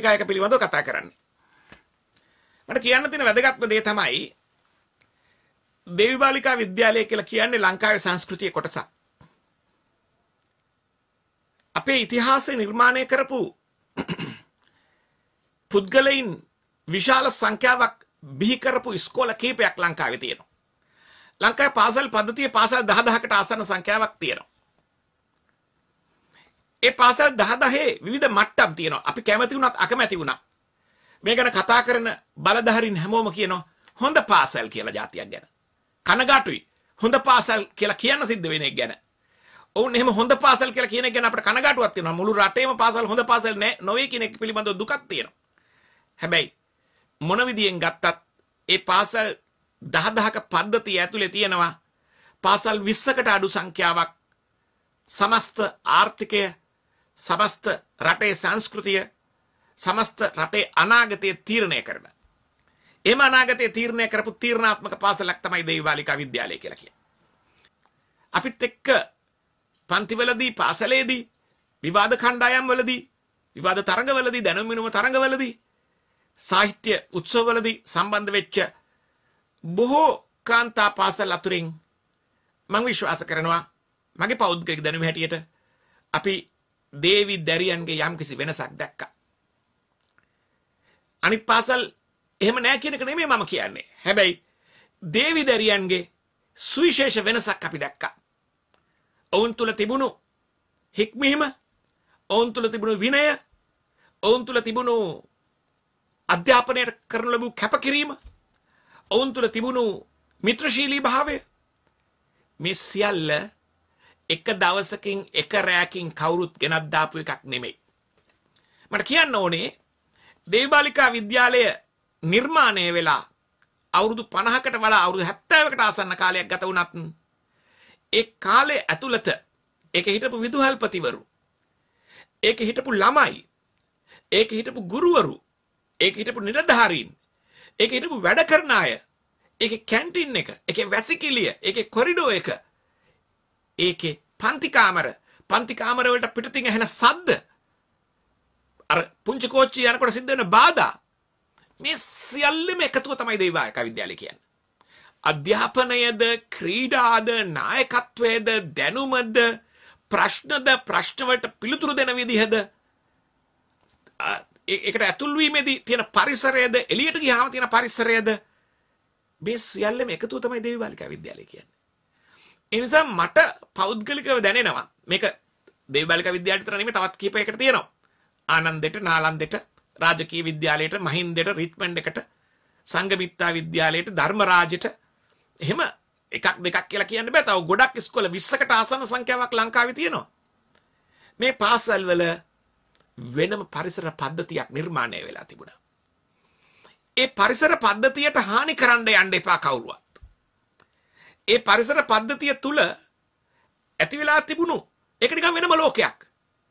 කුසාලිකායක පිළිබඳව කතා කරන්නේ. මට කියන්න තියෙන වැදගත්ම දේ තමයි දේවි බාලිකා විද්‍යාලය කියලා කියන්නේ ලංකාවේ සංස්කෘතිය කොටසක්. අපේ ඉතිහාසය නිර්මාණය කරපු පුද්ගලයින් විශාල සංඛ්‍යාවක් බිහි කරපු ඉස්කෝල කීපයක් ලංකාවේ තියෙනවා. ලංකාවේ පාසල් පද්ධතියේ පාසල් 10000කට ආසන්න සංඛ්‍යාවක් තියෙනවා. ඒ පාසල් 10 විවිධ මට්ටම් තියෙනවා. අපි කැමති වුණත් අකමැති වුණත් මේ ගැන කතා කරන බලධාරීන් හැමෝම කියනවා හොඳ පාසල් කියලා જાතියක් ගැන. කනගාටුයි. හොඳ පාසල් කියලා කියන්න සිද්ධ වෙන එක ගැන. ඔවුන් එහෙම හොඳ පාසල් කියලා කියන එක ගැන අපිට කනගාටුවක් තියෙනවා. මුළු රටේම පාසල් හොඳ පාසල් නෑ නොවේ කියන එක පිළිබඳව දුකක් තියෙනවා. හැබැයි මොන විදියෙන් ගත්තත් ඒ පාසල් 10000ක පද්ධතිය ඇතුලේ තියෙනවා පාසල් 20කට අඩු සංඛ්‍යාවක් සමස්ත ආර්ථිකය සමස්ත රටේ සංස්කෘතිය සමස්ත රටේ අනාගතය තීරණය කරන. එම අනාගතය තීරණය කරපු තීරණාත්මක පාසලක් තමයි දේවාලිකා විද්‍යාලය කියලා කියන්නේ. අපිත් එක්ක පන්තිවලදී පාසලේදී විවාද කණ්ඩායම් වලදී විවාද තරඟවලදී දැනුම් මිනුම තරඟවලදී සාහිත්‍ය උත්සවවලදී සම්බන්ධ වෙච්ච බොහෝ කාන්තා පාසල් අතුරින් මම විශ්වාස කරනවා මගේ පෞද්ගලික දැනුම හැටියට අපි දේවි දැරියන්ගේ යම්කිසි වෙනසක් දැක්කා. අනිත් පාසල් එහෙම නෑ කියන එක නෙමෙයි මම කියන්නේ. හැබැයි දේවි දැරියන්ගේ සුවිශේෂ වෙනසක් අපි දැක්කා. ඔවුන් තුල තිබුණු හික්මීම, ඔවුන් තුල තිබුණු විනය, ඔවුන් තුල තිබුණු අධ්‍යාපනය කරන ලැබූ කැපකිරීම, ඔවුන් තුල තිබුණු මිත්‍රශීලී භාවය මේ සියල්ල එක දවසකින් එක රැයකින් කවුරුත් ගෙනත් දාපු එකක් නෙමෙයි. මට කියන්න ඕනේ දේවබාලිකා විද්‍යාලය නිර්මාණය වෙලා අවුරුදු 50කට වඩා අවුරුදු 70කට ආසන්න කාලයක් ගත වුණත් ඒ කාලේ ඇතුළත ඒක හිටපු විදුහල්පතිවරු ඒක හිටපු ළමයි ඒක හිටපු ගුරුවරු ඒක හිටපු නිලධාරීන් ඒක හිටපු වැඩ කරන අය ඒකේ කැන්ටින් එක ඒකේ වැසිකිළිය ඒකේ කොරිඩෝ එක ඒකේ පන්ති කාමර පන්ති කාමර වලට පිටතින් ඇහෙන සද්ද අර පුංචි කෝච්චි යනකොට සිද්ධ වෙන බාධා මේ සියල්ලම එකතුව තමයි දෛවායක විද්‍යාලය කියන්නේ. අධ්‍යාපනයද ක්‍රීඩාද නායකත්වයද දැනුමද ප්‍රශ්නද ප්‍රශ්නවලට පිළිතුරු දෙන විදිහද ඒකට ඇතුල් වීමේදී තියෙන පරිසරයද එළියට ගියාම තියෙන පරිසරයද මේ සියල්ලම එකතුව තමයි දෛවායක විද්‍යාලය කියන්නේ. ඒ නිසා මට පෞද්ගලිකව දැනෙනවා මේක දේවබාලික විද්‍යාලයට විතර නෙමෙයි තවත් කීප එකට තියෙනවා. ආනන්දෙට, නාලන්දෙට, රාජකීය විද්‍යාලයට, මහින්දෙට, රිච්මන්ඩ් එකට, සංගමිත්තා විද්‍යාලයට, ධර්මරාජෙට එහෙම එකක් දෙකක් කියලා කියන්න බෑ. තව ගොඩක් ඉස්කෝල 20කට ආසන්න සංඛ්‍යාවක් ලංකාවේ තියෙනවා. මේ පාසල් වල වෙනම පරිසර පද්ධතියක් නිර්මාණය වෙලා තිබුණා. ඒ පරිසර පද්ධතියට හානි කරන්න යන්න එපා කවුරුවත්. ඒ පරිසර පද්ධතිය තුල ඇති වෙලා තිබුණු ඒක නිකන් වෙනම ලෝකයක්.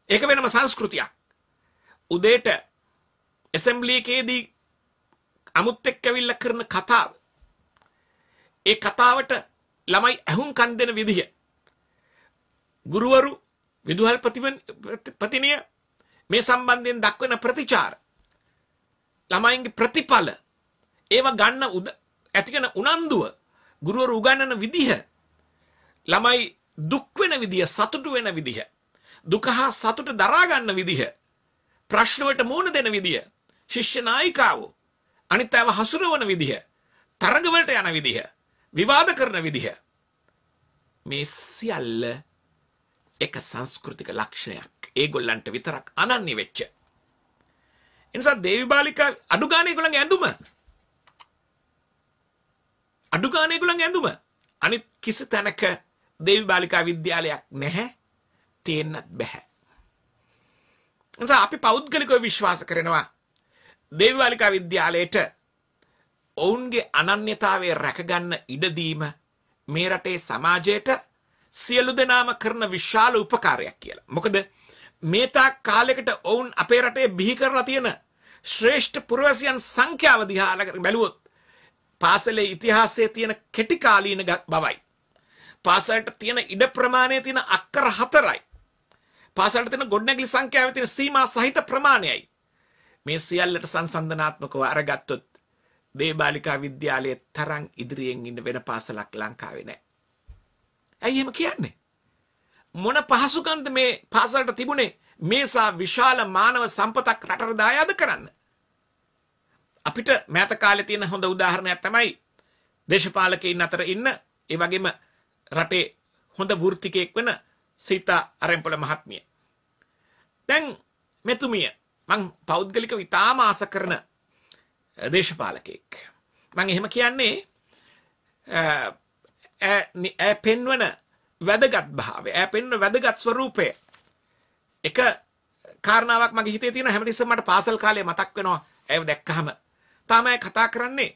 ඒක වෙනම සංස්කෘතියක්. උදේට ඇසෙම්බලි එකේදී අමුත් එක්ක ඇවිල්ලා කරන කතාව. ඒ කතාවට ළමයි ඇහුම්කන් දෙන විදිය. ගුරුවරු විදුහල් ප්‍රතිපතිනිය මේ සම්බන්ධයෙන් දක්වන ප්‍රතිචාර ළමයින්ගේ ප්‍රතිඵල ඒව ගන්න ඇතිකන උනන්දුව ගුරුවරු උගන්නන විදිහ ළමයි දුක් වෙන විදිහ සතුටු වෙන විදිහ දුක හා සතුට දරා ගන්න විදිහ ප්‍රශ්නවලට මුහුණ දෙන විදිහ ශිෂ්‍ය නායිකාවෝ අනිත් අයව හසුරවන විදිහ තරඟවලට යන විදිහ විවාද කරන විදිහ මේ සියල්ල එක සංස්කෘතික ලක්ෂණයක් ඒගොල්ලන්ට විතරක් අනන්‍ය වෙච්ච. එනිසා දේවි බාලිකා අඩු ගානේ ඒගොල්ලන්ගේ ඇඳුම අඩු ගානේ ඒගොල්ලන්ගේ ඇඳුම. අනිත් කිසි තැනක දේවි බාලිකා විද්‍යාලයක් නැහැ. තියෙන්නත් බෑ. නිසා අපි පෞද්ගලිකව විශ්වාස කරනවා දේවි බාලිකා විද්‍යාලයට ඔවුන්ගේ අනන්‍යතාවය රැකගන්න ඉඩදීම මේ රටේ සමාජයට සියලු දෙනාම කරන විශාල උපකාරයක් කියලා. මොකද මේ තාක් කාලයකට ඔවුන් අපේ රටේ බිහි කරලා තියෙන ශ්‍රේෂ්ඨ පුරවැසියන් සංඛ්‍යාව දිහා බැලුවොත් පාසලේ ඉතිහාසයේ තියෙන කෙටි කාලීන බවයි. පාසලට තියෙන ඉඩ ප්‍රමාණය තියෙන අක්කර හතරයි. පාසලට තියෙන ගොඩනැගිලි සංඛ්‍යාවේ තියෙන සීමා සහිත ප්‍රමාණයයි. මේ සියල්ලට සංසන්දනාත්මකව අරගත්තොත් දේබාලිකා විද්‍යාලයේ තරම් ඉදිරියෙන් ඉන්න වෙන පාසලක් ලංකාවේ නැහැ. ඇයි එහෙම කියන්නේ? මොන පහසුකම්ද මේ පාසලට තිබුණේ? මේසා විශාල මානව සම්පතක් රටට දායාද කරන්න. අපිට මෑත කාලේ තියෙන හොඳ උදාහරණයක් තමයි දේශපාලකයින් අතර ඉන්න ඒ වගේම රටේ හොඳ වෘත්තිකයෙක් වෙන සීතා අරෙන්පල මහත්මිය. දැන් මෙතුමිය මං පෞද්ගලිකව ඉතාම ආස කරන දේශපාලකයෙක්. මං එහෙම කියන්නේ ඇ පෙන්වන වැදගත් භාවය ඇ පෙන්වන වැදගත් ස්වරූපය එක කාරණාවක් මගේ හිතේ තියෙන හැමතිස්සෙම මට පාසල් කාලේ මතක් වෙනවා ඒව දැක්කහම තමයි කතා කරන්නේ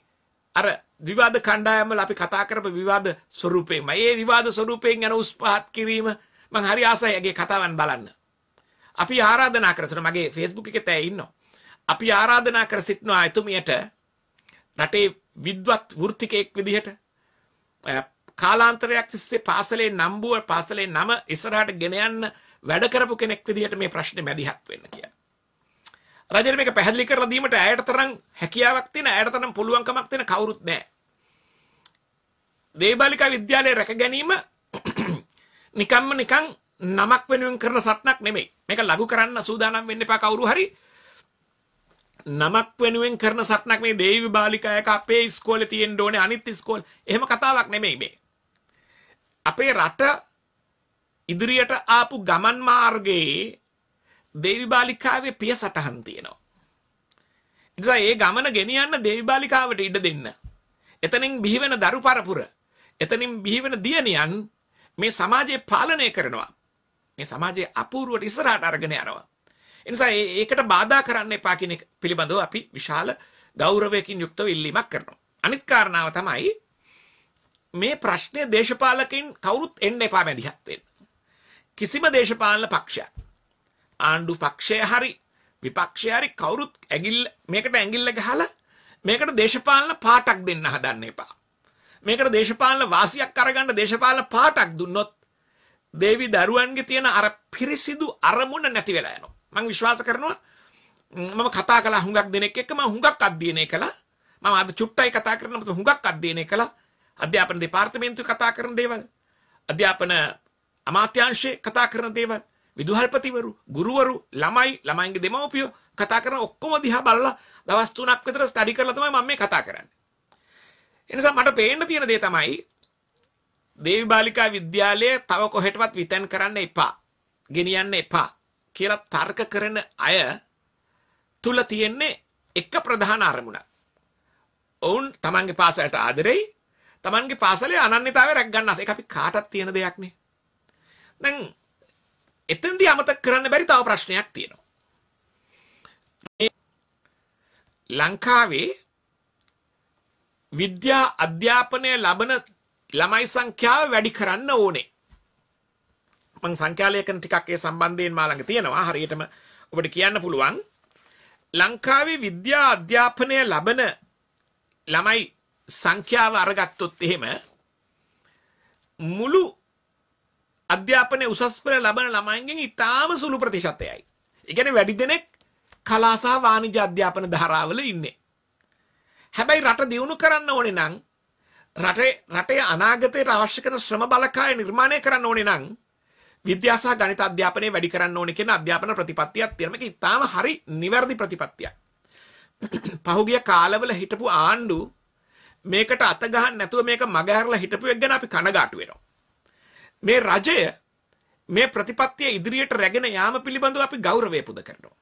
අර විවාද කණ්ඩායම් වල අපි කතා කරපු විවාද ස්වරූපේම. ඒ විවාද ස්වරූපයෙන් යන උස් පහත් කිරීම මම හරි ආසයි යගේ කතාවන් බලන්න. අපි ආරාධනා කර සිටින මගේ Facebook එකේ තෑ ඉන්නවා. අපි ආරාධනා කර සිටිනවා එතුමියට රටේ විද්වත් වෘත්තිකයෙක් විදිහට කාලාන්තරයක් තිස්සේ පාසලේ නම්බුව පාසලේ නම ඉස්සරහට ගෙන යන්න වැඩ කරපු කෙනෙක් විදිහට මේ ප්‍රශ්නේ මැදිහත් වෙන්න කියලා. රජයට මේක පැහැදිලි කරලා දීමට ඇයට තරම් හැකියාවක් තියෙන ඇයට තරම් පුළුවන්කමක් තියෙන කවුරුත් නැහැ. දේබාලිකා විද්‍යාලයේ රැක ගැනීම නිකම්ම නිකං නමක් වෙනුවෙන් කරන සටනක් නෙමෙයි. මේක ලඝු කරන්න සූදානම් වෙන්න එපා කවුරු හරි. නමක් වෙනුවෙන් කරන සටනක් මේ දේවි බාලිකායක අපේ ඉස්කෝලේ තියෙන්න ඕනේ අනිත් ඉස්කෝල. එහෙම කතාවක් නෙමෙයි මේ. අපේ රට ඉදිරියට ආපු ගමන් මාර්ගයේ දේවි බාලිකාවේ පිය සටහන් තියෙනවා. නිසා ඒ ගමන ගෙනියන්න දේවි බාලිකාවට ඉඩ දෙන්න. එතනින් බිහිවෙන දරු පරපුර, එතනින් බිහිවෙන දියණියන් මේ සමාජය පාලනය කරනවා. මේ සමාජයේ අපූර්වට ඉස්සරහට අරගෙන යනවා. එනිසා ඒකට බාධා කරන්න එපා කියන පිළිබඳව අපි විශාල ගෞරවයකින් යුක්තව ඉල්ලීමක් කරනවා. අනිත් කාරණාව තමයි මේ ප්‍රශ්නේ දේශපාලකයින් කවුරුත් එන්න එපා මැදිහත් වෙන්න. කිසිම දේශපාලන පක්ෂයක් ආණ්ඩු පක්ෂය හරි විපක්ෂය හරි කවුරුත් ඇගිල්ල මේකට ඇඟිල්ල ගහලා මේකට දේශපාලන පාටක් දෙන්න හදන්න එපා. මේකට දේශපාලන වාසියක් අරගන්න දේශපාලන පාටක් දුන්නොත් දේවි දරුවන්ගේ තියෙන අර පිරිසිදු අරමුණ නැති වෙලා යනවා. මම විශ්වාස කරනවා මම කතා කළා හුඟක් දෙනෙක් එක්ක මම හුඟක් අධ්‍යයනය කළා. මම අද චුට්ටයි කතා කරන්න මම හුඟක් අධ්‍යයනය කළා. අධ්‍යාපන දෙපාර්තමේන්තුවේ කතා කරන දේවල්, අධ්‍යාපන අමාත්‍යාංශයේ කතා කරන දේවල්, විදුහල්පතිවරු ගුරුවරු ළමයි ළමයින්ගේ දෙමව්පියෝ කතා කරන ඔක්කොම දිහා බලලා දවස් 3ක් විතර ස්ටඩි කරලා තමයි මම මේ කතා කරන්නේ. එනිසා මට පේන්න තියෙන දේ තමයි දේවි බාලිකා විද්‍යාලය තව කොහෙටවත් විතැන් කරන්න එපා. ගෙනියන්න එපා කියලා තර්ක කරන අය තුල තියෙන්නේ එක ප්‍රධාන අරමුණක්. ඔවුන් තමන්ගේ පාසලට ආදරෙයි තමන්ගේ පාසලේ අනන්‍යතාවය රැක ගන්න ආස. ඒක අපි කාටත් තියෙන දෙයක් නේ. දැන් එතෙන්දී අමතක කරන්න බැරි තව ප්‍රශ්නයක් තියෙනවා. ලංකාවේ විද්‍යා අධ්‍යාපනය ලබන ළමයි සංඛ්‍යාව වැඩි කරන්න ඕනේ. මං සංඛ්‍යාලයකන ටිකක් ඒ සම්බන්ධයෙන් මා ළඟ තියෙනවා. හරියටම ඔබට කියන්න පුළුවන්. ලංකාවේ විද්‍යා අධ්‍යාපනය ලබන ළමයි සංඛ්‍යාව අරගත්තොත් එහෙම මුළු අධ්‍යාපනයේ උසස් පෙළ ලබන ළමයින්ගෙන් ඉතාම සුළු ප්‍රතිශතයයි. ඒ කියන්නේ වැඩි දෙනෙක් කලා සහ වාණිජ අධ්‍යාපන ධාරාවල ඉන්නේ. හැබැයි රට දියුණු කරන්න ඕනේ නම් රටේ රටේ අනාගතයට අවශ්‍ය කරන ශ්‍රම බලකාය නිර්මාණය කරන්න ඕනේ නම් විද්‍යා සහ ගණිත අධ්‍යාපනය වැඩි කරන්න ඕනේ කියන අධ්‍යාපන ප්‍රතිපත්තියක් තියෙනවා. මේක ඉතාම හරි නිවැරදි ප්‍රතිපත්තියක්. පහුගිය කාලවල හිටපු ආණ්ඩු මේකට අත ගහන්න නැතුව මේක මගහැරලා හිටපු එක ගැන අපි කනගාටු වෙනවා. මේ රජය මේ ප්‍රතිපත්තිය ඉදිරියට රැගෙන යාම පිළිබඳව අපි ගෞරවය පුද කරනවා.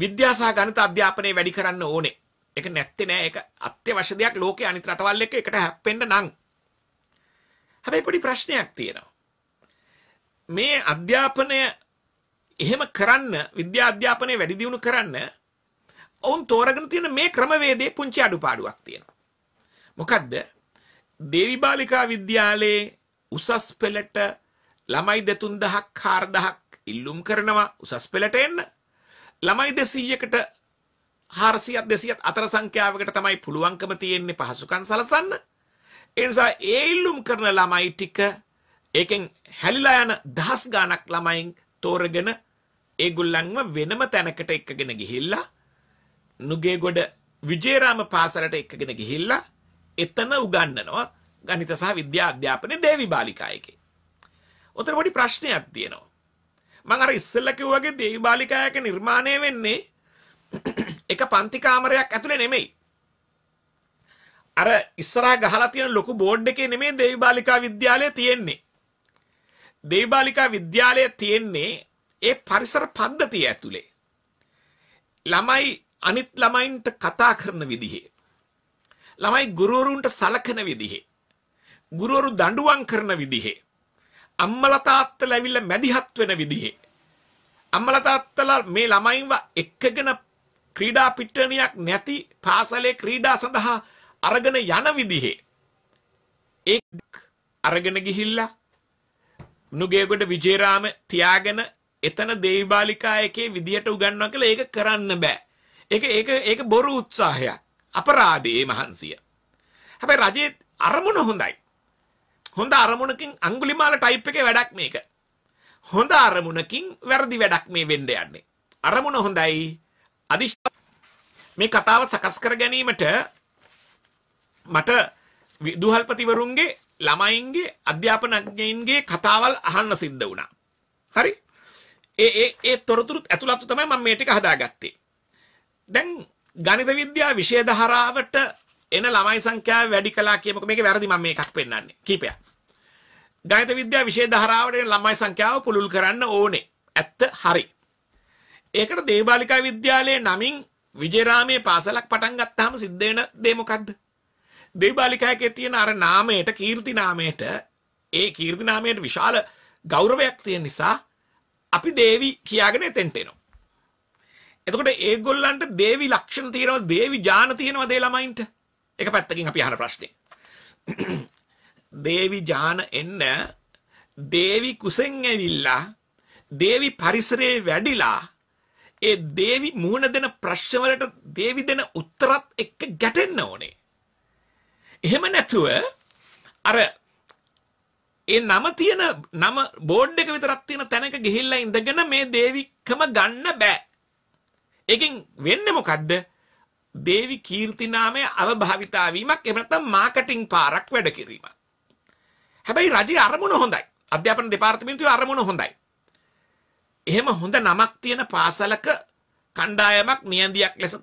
විද්‍යාසහ ගණිත අධ්‍යාපනය වැඩි කරන්න ඕනේ. ඒක නැත්තේ නෑ ඒක අත්‍යවශ්‍ය දෙයක් ලෝකේ අනිත් රටවල් එක්ක එකට හැප්පෙන්න නම්. හැබැයි පොඩි ප්‍රශ්නයක් තියෙනවා. මේ අධ්‍යාපනය එහෙම කරන්න විද්‍යා අධ්‍යාපනය වැඩි දියුණු කරන්න ඔවුන් තෝරගෙන තියෙන මේ ක්‍රමවේදයේ පුංචි අඩුපාඩුවක් තියෙනවා. මොකද්ද? දේවිබාලිකා විද්‍යාලයේ උසස් පෙළට ළමයි 2000ක් 4000ක් ඉල්ලුම් කරනවා උසස් පෙළට එන්න. ළමයි 200කට 400ක් 200ක් අතර සංඛ්‍යාවකට තමයි පුළුවන්කම තියෙන්නේ පහසුකම් සලසන්න. ඒ නිසා ඒ ඉල්ලුම් කරන ළමයි ටික ඒකෙන් හැලිලා යන දහස් ගණක් ළමයින් තෝරගෙන ඒගොල්ලන්ව වෙනම තැනකට එක්කගෙන ගිහිල්ලා නුගේගොඩ විජේරාම පාසලට එක්කගෙන ගිහිල්ලා එතන උගන්වනවා ගණිත සහ විද්‍යා අධ්‍යාපනයේ දේවි බාලිකායකේ. උතර පොඩි ප්‍රශ්නයක් තියෙනවා. මම අර ඉස්සෙල්ලා කිව්වා වගේ දේවි බාලිකායක නිර්මාණය වෙන්නේ එක පන්ති කාමරයක් ඇතුලේ නෙමෙයි. අර ඉස්සරහා ගහලා තියෙන ලොකු බෝඩ් එකේ නෙමෙයි දේවි බාලිකා විද්‍යාලය තියෙන්නේ. දේවි බාලිකා විද්‍යාලය තියෙන්නේ ඒ පරිසර පද්ධතිය ඇතුලේ. ළමයි අනිත් ළමයින්ට කතා කරන විදිහේ. ළමයි ගුරුවරුන්ට සලකන විදිහේ. ගුරුවරු දඬුවම් කරන විදිහේ අම්මලා තාත්තලා ඇවිල්ලා මැදිහත් වෙන විදිහේ අම්මලා තාත්තලා මේ ළමයින්ව එක්කගෙන ක්‍රීඩා පිට්ටනියක් නැති පාසලේ ක්‍රීඩා සඳහා අරගෙන යන විදිහේ ඒ අරගෙන ගිහිල්ලා නුගේගොඩ විජේරාම තියාගෙන එතන දේවිබාලිකා එකේ විදියට උගන්වනවා කියලා ඒක කරන්න බෑ. ඒක ඒක ඒක බොරු උත්සාහයක්. අපරාධේ මහන්සිය. හැබැයි රජේ අරමුණ හොඳයි. හොඳ අරමුණකින් අංගුලිමාල ටයිප් එකේ වැඩක් මේක. හොඳ අරමුණකින් වැරදි වැඩක් මේ වෙන්න යන්නේ. අරමුණ හොඳයි. අදිෂ්ඨ මේ කතාව සකස් කර ගැනීමට මට විදුහල්පතිවරුන්ගේ ළමයින්ගේ අධ්‍යාපනඥයින්ගේ කතාවල් අහන්න සිද්ධ වුණා. හරි? ඒ ඒ ඒ තොරතුරුත් ඇතුළත්ව තමයි මම මේ ටික හදාගත්තේ. දැන් ගණිත විද්‍යාව විෂය ධාරාවට එන ළමයි සංඛ්‍යාව වැඩි කළා කියමුකෝ. මේකේ වැරදි මම මේකක් පෙන්නන්නේ. කීපයක්. ගණිත විද්‍යා විෂය ධාරාවට එන ළමයි සංඛ්‍යාව පුළුල් කරන්න ඕනේ. ඇත්ත හරි. ඒකට දේවාලිකා විද්‍යාලයේ නමින් විජේරාමයේ පාසලක් පටන් ගත්තාම සිද්ධ වෙන දේ මොකද්ද? දේවාලිකාවේ තියෙන අර නාමයට කීර්ති නාමයට ඒ කීර්ති නාමයට විශාල ගෞරවයක් තියෙන නිසා අපි දේවි කියාගෙන එතෙන්ට එනවා. එතකොට ඒගොල්ලන්ට දේවි ලක්ෂණ තියෙනවා දේවි ඥාන තියෙනවා දේ ළමයින්ට. ඒක පැත්තකින් අපි අහන ප්‍රශ්නේ. දේවි ජාන එන්න දේවි කුසෙන් ඇවිල්ලා දේවි පරිසරේ වැඩිලා ඒ දේවි මුහුණ දෙන ප්‍රශ්නවලට දේවි දෙන උත්තරත් එක්ක ගැටෙන්න ඕනේ. එහෙම නැතුව අර ඒ නම තියෙන නම බෝඩ් එක විතරක් තියෙන තැනක ගිහිල්ලා ඉඳගෙන මේ දේවිකම ගන්න බෑ. ඒකෙන් වෙන්නේ මොකද්ද? දේවි කීර්ති නාමයේ අවභාවිතා වීමක් එහෙම නැත්නම් මාකටිං පාරක් වැඩ කිරීමක්. හැබැයි රජයේ අරමුණ හොඳයි. අධ්‍යාපන දෙපාර්තමේන්තුවේ අරමුණ හොඳයි. එහෙම හොඳ නමක් තියෙන පාසලක කණ්ඩායමක් නියඳියක් ලෙස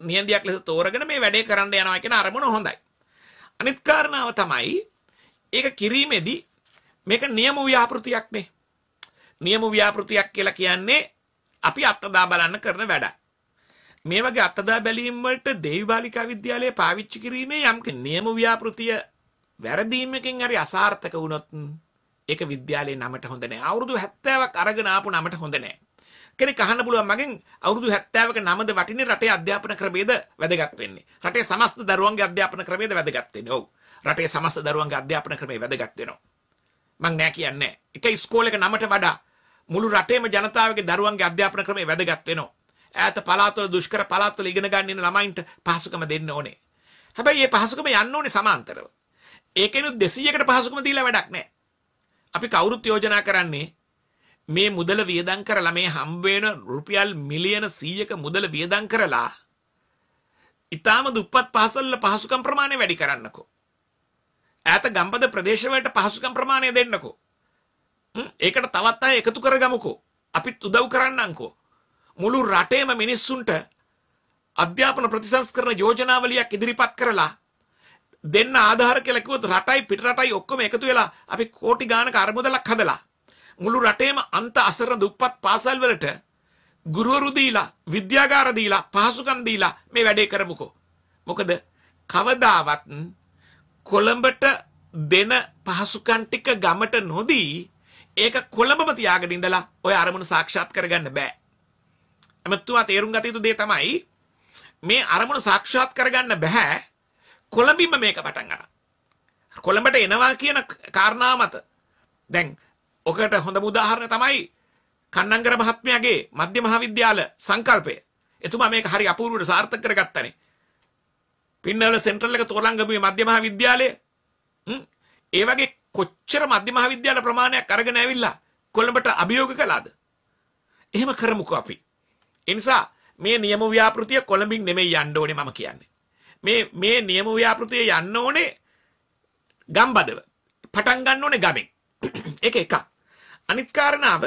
නියඳියක් ලෙස තෝරගෙන මේ වැඩේ කරන්න යනවා කියන අරමුණ හොඳයි. අනිත් කාරණාව තමයි ඒක කිරීමේදී මේක නියම ව්‍යාපෘතියක් නේ. නියම ව්‍යාපෘතියක් කියලා කියන්නේ අපි අත්දා බලන්න කරන වැඩක්. මේ වගේ අත්දා බැලීම් වලට දේවි බාලිකා විද්‍යාලය පාවිච්චි කිරීමේ යම් නියම ව්‍යාපෘතිය වැරදීමකින් හරි අසාර්ථක වුණොත් ඒක විද්‍යාලයේ නමට හොඳ නෑ. අවුරුදු 70ක් අරගෙන ආපු නමට හොඳ නෑ. කෙනෙක් අහන්න පුළුවන් මගෙන් අවුරුදු 70ක නමද වටින්නේ රටේ අධ්‍යාපන ක්‍රමයේද වැදගත් වෙන්නේ. රටේ සමස්ත දරුවන්ගේ අධ්‍යාපන ක්‍රමයේද වැදගත් වෙන්නේ. ඔව්. රටේ සමස්ත දරුවන්ගේ අධ්‍යාපන ක්‍රමය වැදගත් වෙනවා. මං නෑ කියන්නේ. එක ඉස්කෝලේක නමට වඩා මුළු රටේම ජනතාවගේ දරුවන්ගේ අධ්‍යාපන ක්‍රමය වැදගත් වෙනවා. ඈත පළාත්වල දුෂ්කර පළාත්වල ඉගෙන ගන්න ඉන්න ළමයින්ට පහසුකම දෙන්න ඕනේ. හැබැයි මේ පහසුකම යන්න ඕනේ සමාන්තරව. ඒකෙනුත් 200කට පහසුකම දීලා වැඩක් නැහැ. අපි කවුරුත් යෝජනා කරන්නේ මේ මුදල වියදම් කරලා මේ හම්බ වෙන රුපියල් මිලියන 100ක මුදල වියදම් කරලා ඊටාම දුප්පත් පාසල්වල පහසුකම් ප්‍රමාණය වැඩි කරන්නකෝ. ඈත ගම්බද ප්‍රදේශවලට පහසුකම් ප්‍රමාණය දෙන්නකෝ. ඒකට තවත් අය එකතු කරගමුකෝ. අපිත් උදව් කරන්නම්කෝ. මුළු රටේම මිනිස්සුන්ට අධ්‍යාපන ප්‍රතිසංස්කරණ යෝජනාවලියක් ඉදිරිපත් කරලා දෙන්න ආධාර කියලා කිව්වොත් රටයි පිට රටයි ඔක්කොම එකතු වෙලා අපි කෝටි ගාණක අරමුදලක් හදලා මුළු රටේම අන්ත අසරණ දුප්පත් පාසල් වලට ගුරුවරු දීලා විද්‍යාගාර දීලා පහසුකම් දීලා මේ වැඩේ කරමුකෝ. මොකද කවදාවත් කොළඹට දෙන පහසුකම් ටික ගමට නොදී ඒක කොළඹම තියාගෙන ඉඳලා ওই අරමුණ සාක්ෂාත් කරගන්න බෑ. එමත්තුවා තේරුම් ගත යුතු දේ තමයි මේ අරමුණ සාක්ෂාත් කරගන්න බෑ කොළඹින්ම මේක පටන් අරන්. කොළඹට එනවා කියන කාරණා මත දැන් ඔකට හොඳම උදාහරණ තමයි කන්නංගර මහත්මයාගේ මධ්‍ය මහාවිද්‍යාල සංකල්පය. එතුමා මේක හරි අපූර්වට සාර්ථක කරගත්තනේ. පින්නවල සෙන්ට්‍රල් එක තෝරාංගමුවේ මධ්‍ය මහාවිද්‍යාලය ඒ වගේ කොච්චර මධ්‍ය මහාවිද්‍යාල ප්‍රමාණයක් අරගෙන ඇවිල්ලා කොළඹට අභියෝග කළාද? එහෙම කරමුකෝ අපි. ඒ නිසා මේ නියම ව්‍යාපෘතිය කොළඹින් නෙමෙයි යන්න ඕනේ මම කියන්නේ. මේ මේ නියම ව්‍යාපෘතිය යන්න ඕනේ ගම්බදව. පටන් ගන්න ඕනේ ගමෙන්. ඒක එකක්. අනිත් කාරණාව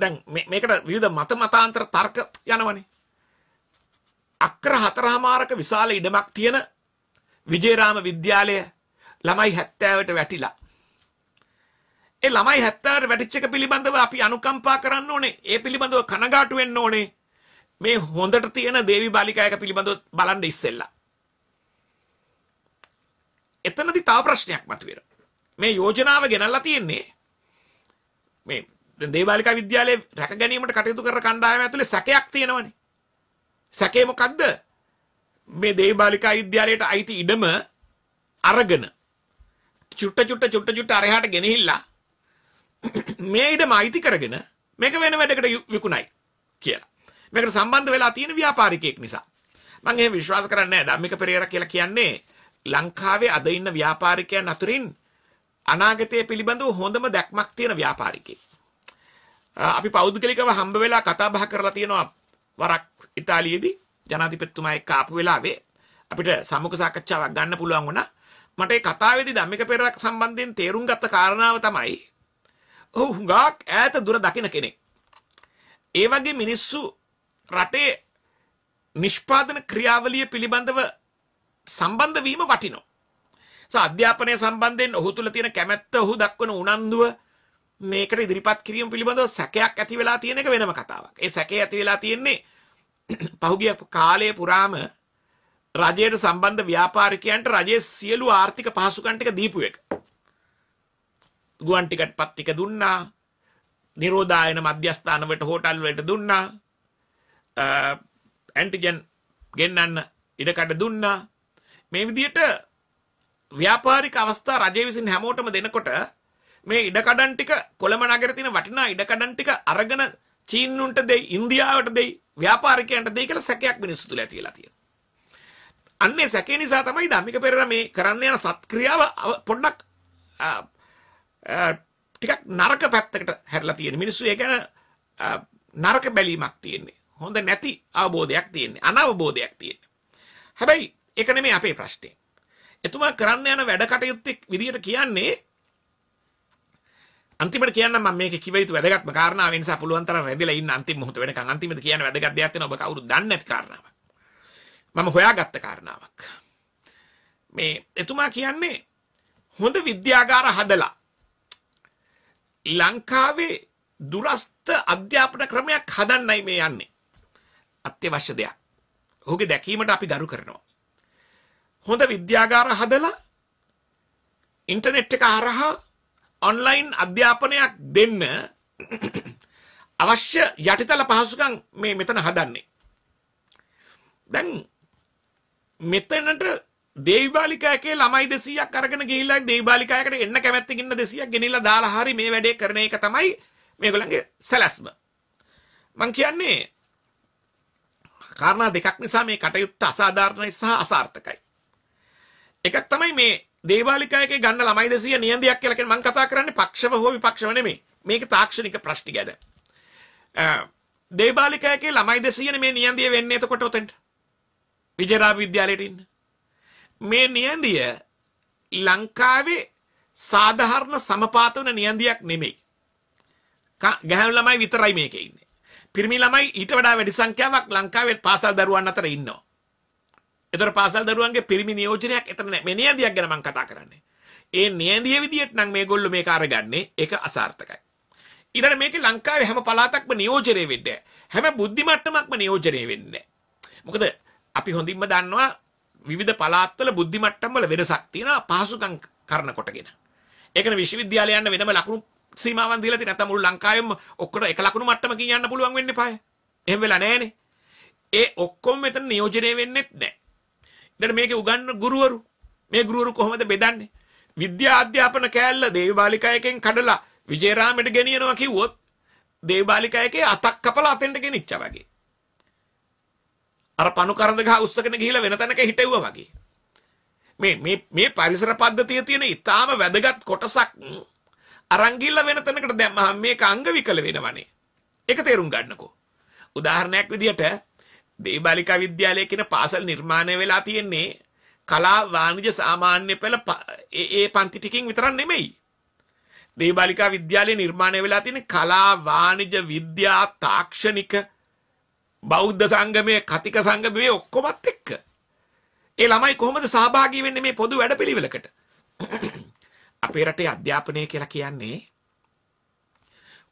දැන් මේකට විවිධ මත මතාන්තර තර්ක යනවනේ. අක්‍ර හතරමාරක විශාල ඉඩමක් තියෙන විජේරාම විද්‍යාලය ළමයි 70ට වැටිලා. ඒ ළමයි 70ට වැටිච්ච එක පිළිබඳව අපි අනුකම්පා කරන්න ඕනේ. ඒ පිළිබඳව කනගාටු වෙන්න ඕනේ. මේ හොඳට තියෙන දේවි බාලිකායක පිළිබඳව බලන්න ඉස්සෙල්ලා. එතනදි තව ප්‍රශ්නයක් මතුවෙනවා. මේ යෝජනාව ගෙනල්ලා තියෙන්නේ මේ දැන් දේවාලිකා විද්‍යාලයේ රැක ගැනීමට කටයුතු කරන කණ්ඩායම ඇතුලේ සැකයක් තියෙනවනේ. සැකේ මොකද්ද? මේ දේවාලිකා විද්‍යාලයට අයිති ඉඩම අරගෙන චුට්ට චුට්ට චුට්ට චුට්ට අරහාට ගෙනහිල්ලා මේ ඉඩම අයිති කරගෙන මේක වෙන වැඩකට විකුණයි කියලා. මේකට සම්බන්ධ වෙලා තියෙන ව්‍යාපාරිකයෙක් නිසා. මම එහෙම විශ්වාස කරන්නේ නැහැ. ධම්මික පෙරේරා කියලා කියන්නේ ලංකාවේ අද ඉන්න ව්‍යාපාරිකයන් අතරින් අනාගතය පිළිබඳව හොඳම දැක්මක් තියෙන ව්‍යාපාරිකයෙක්. අපි පෞද්ගලිකව හම්බ වෙලා කතා බහ කරලා තියෙනවා වරක් ඉතාලියේදී ජනාධිපතිතුමා එක්ක ආපු වෙලාවේ අපිට සමුඛ සාකච්ඡාවක් ගන්න පුළුවන් වුණා. මට ඒ කතාවේදී ධම්මික පෙරේරා සම්බන්ධයෙන් තේරුම් ගත්ත කාරණාව තමයි ඔහු හුඟක් ඈත දුර දකින කෙනෙක්. ඒ වගේ මිනිස්සු රටේ නිෂ්පාදන ක්‍රියාවලිය පිළිබඳව සම්බන්ධ වීම වටිනවා. අධ්‍යාපනය සම්බන්ධයෙන් ඔහු තුළ තියෙන කැමැත්ත ඔහු දක්වන උනන්දුව මේකට ඉදිරිපත් කිරීම පිළිබඳව සැකයක් ඇති වෙලා තියෙන එක වෙනම කතාවක්. ඒ සැකේ ඇති වෙලා තියෙන්නේ පහුගිය කාලයේ පුරාම රජයට සම්බන්ධ ව්‍යාපාරිකයන්ට රජයේ සියලු ආර්ථික පහසුකම් ටික දීපු එක. ගුවන් ටිකට් පත් ටික දුන්නා. නිරෝධායන මධ්‍යස්ථාන වලට හෝටල් වලට දුන්නා. ඇන්ටිජන් ගෙන්නන්න ඉඩකඩ දුන්නා මේ විදියට ව්‍යාපාරික අවස්ථා රජය විසින් හැමෝටම දෙනකොට මේ ඉඩකඩන් ටික කොළඹ නගරේ තියෙන වටිනා ඉඩකඩන් ටික අරගෙන චීනුන්ට දෙයි ඉන්දියාවට දෙයි ව්‍යාපාරිකයන්ට දෙයි කියලා සැකයක් මිනිස්සු තුල ඇතිලා තියෙනවා. අන්නේ සැකේ නිසා තමයි ධම්මික පෙරේරා මේ කරන්න යන සත්ක්‍රියාව පොඩ්ඩක් ටිකක් නරක පැත්තකට හැරිලා තියෙන මිනිස්සු ඒ ගැන නරක බැලීමක් තියෙන්නේ. හොඳ නැති අවබෝධයක් තියෙන්නේ අනවබෝධයක් තියෙන්නේ. හැබැයි ඒක නෙමෙයි අපේ ප්‍රශ්නේ. එතුමා කරන්න යන වැඩ කටයුත්තේ විදියට කියන්නේ අන්තිමට කියන්න මම මේක කිව යුතු වැදගත්ම කාරණාව නිසා පුළුවන් තරම් රැඳිලා ඉන්න අන්තිම මොහොත වෙනකන් අන්තිමට කියන වැදගත් දෙයක් තියෙනවා ඔබ කවුරු දන්නේ නැති කාරණාවක්. මම හොයාගත්ත කාරණාවක්. මේ එතුමා කියන්නේ හොඳ විද්‍යාගාර හදලා ලංකාවේ දුරස්ත අධ්‍යාපන ක්‍රමයක් හදන්නයි මේ යන්නේ. අත්‍යවශ්‍ය දෙයක්. ඔහුගේ දැකීමට අපි දරු කරනවා. හොඳ විද්‍යාගාර හදලා ඉන්ටර්නෙට් එක හරහා ඔන්ලයින් අධ්‍යාපනයක් දෙන්න අවශ්‍ය යටිතල පහසුකම් මේ මෙතන හදන්නේ. දැන් මෙතනට දේවිබාලිකායකේ ළමයි 200ක් අරගෙන ගිහිල්ලා දේවිබාලිකායකට එන්න කැමැත්තකින් ඉන්න 200ක් ගෙනිලා දාලා හරි මේ වැඩේ කරන එක තමයි මේගොල්ලන්ගේ සැලැස්ම. මං කියන්නේ කාරණා දෙකක් නිසා මේ කටයුත්ත අසාධාරණයි සහ අසාර්ථකයි. එකක් තමයි මේ දේවාලිකායකේ ගන්න ළමයි 200 නියඳියක් කියලා කියන්නේ මම කතා කරන්නේ පක්ෂව හෝ විපක්ෂව නෙමෙයි. මේක තාක්ෂණික ප්‍රශ්න ගැද. දේවාලිකායකේ ළමයි 200 මේ නියඳිය වෙන්නේ එතකොට උතෙන්ට. විජේරා විද්‍යාලයට ඉන්න. මේ නියඳිය ලංකාවේ සාධාරණ සමපාත වන නියඳියක් නෙමෙයි. ගැහැණු ළමයි විතරයි මේකේ ඉන්නේ. පිරිමි ළමයි ඊට වඩා වැඩි සංඛ්‍යාවක් ලංකාවේ පාසල් දරුවන් අතර ඉන්නවා. ඒතර පාසල් දරුවන්ගේ පිරිමි නියෝජනයක් එතන නැහැ. මේ නියඳියක් ගැන මම කතා කරන්නේ. ඒ නියඳිය විදියට නම් මේගොල්ලෝ මේක අරගන්නේ ඒක අසාර්ථකයි. ඊළඟ මේක ලංකාවේ හැම පළාතක්ම නියෝජනය වෙන්නේ හැම බුද්ධි මට්ටමක්ම නියෝජනය වෙන්නේ මොකද අපි හොඳින්ම දන්නවා විවිධ පළාත්වල බුද්ධි මට්ටම් වල වෙනසක් තියෙනවා පහසුකම් කරන කොටගෙන. ඒකන විශ්වවිද්‍යාලය යන වෙනම ලකුණු සීමාවන් දීලා තියෙන. නැත්නම් මුළු ලංකාවෙම ඔක්කොට එක ලකුණු මට්ටමකින් යන්න පුළුවන් වෙන්නේ පහය. එහෙම වෙලා නැහනේ. ඒ ඔක්කොම මෙතන නියෝජනය වෙන්නේත් නැහැ. ඊට මේකේ උගන්වන ගුරුවරු මේ ගුරුවරු කොහොමද බෙදන්නේ? විද්‍යා අධ්‍යාපන කෑල්ල දේවීබාලිකායකෙන් කඩලා විජේරාමෙට ගෙනියනවා කිව්වොත් දේවීබාලිකායකේ අතක් කපලා අතෙන්ට ගෙනිච්චා වගේ. අර පණු කරඳ ගහ උස්සගෙන ගිහිලා වෙන තැනක හිටෙව්වා වගේ. මේ මේ මේ පරිසර පද්ධතිය තියෙන ඊටාම වැදගත් කොටසක් අරන් ගිහිල්ලා වෙන තැනකට දැම්මහම මේක අංග විකල වෙනවනේ. ඒක තේරුම් ගන්නකෝ. උදාහරණයක් විදියට දේබාලිකා විද්‍යාලය කියන පාසල් නිර්මාණය වෙලා තියෙන්නේ කලා වාණිජ සාමාන්‍ය පෙළ ඒ ඒ පන්ති ටිකකින් විතරක් නෙමෙයි. දේබාලිකා විද්‍යාලය නිර්මාණය වෙලා තියෙන්නේ කලා වාණිජ විද්‍යා තාක්ෂණික බෞද්ධ සංගමයේ කතික සංගමයේ ඔක්කොමත් එක්ක. ඒ ළමයි කොහොමද සහභාගී වෙන්නේ මේ පොදු වැඩපිළිවෙලකට? අපේ රටේ අධ්‍යාපනය කියලා කියන්නේ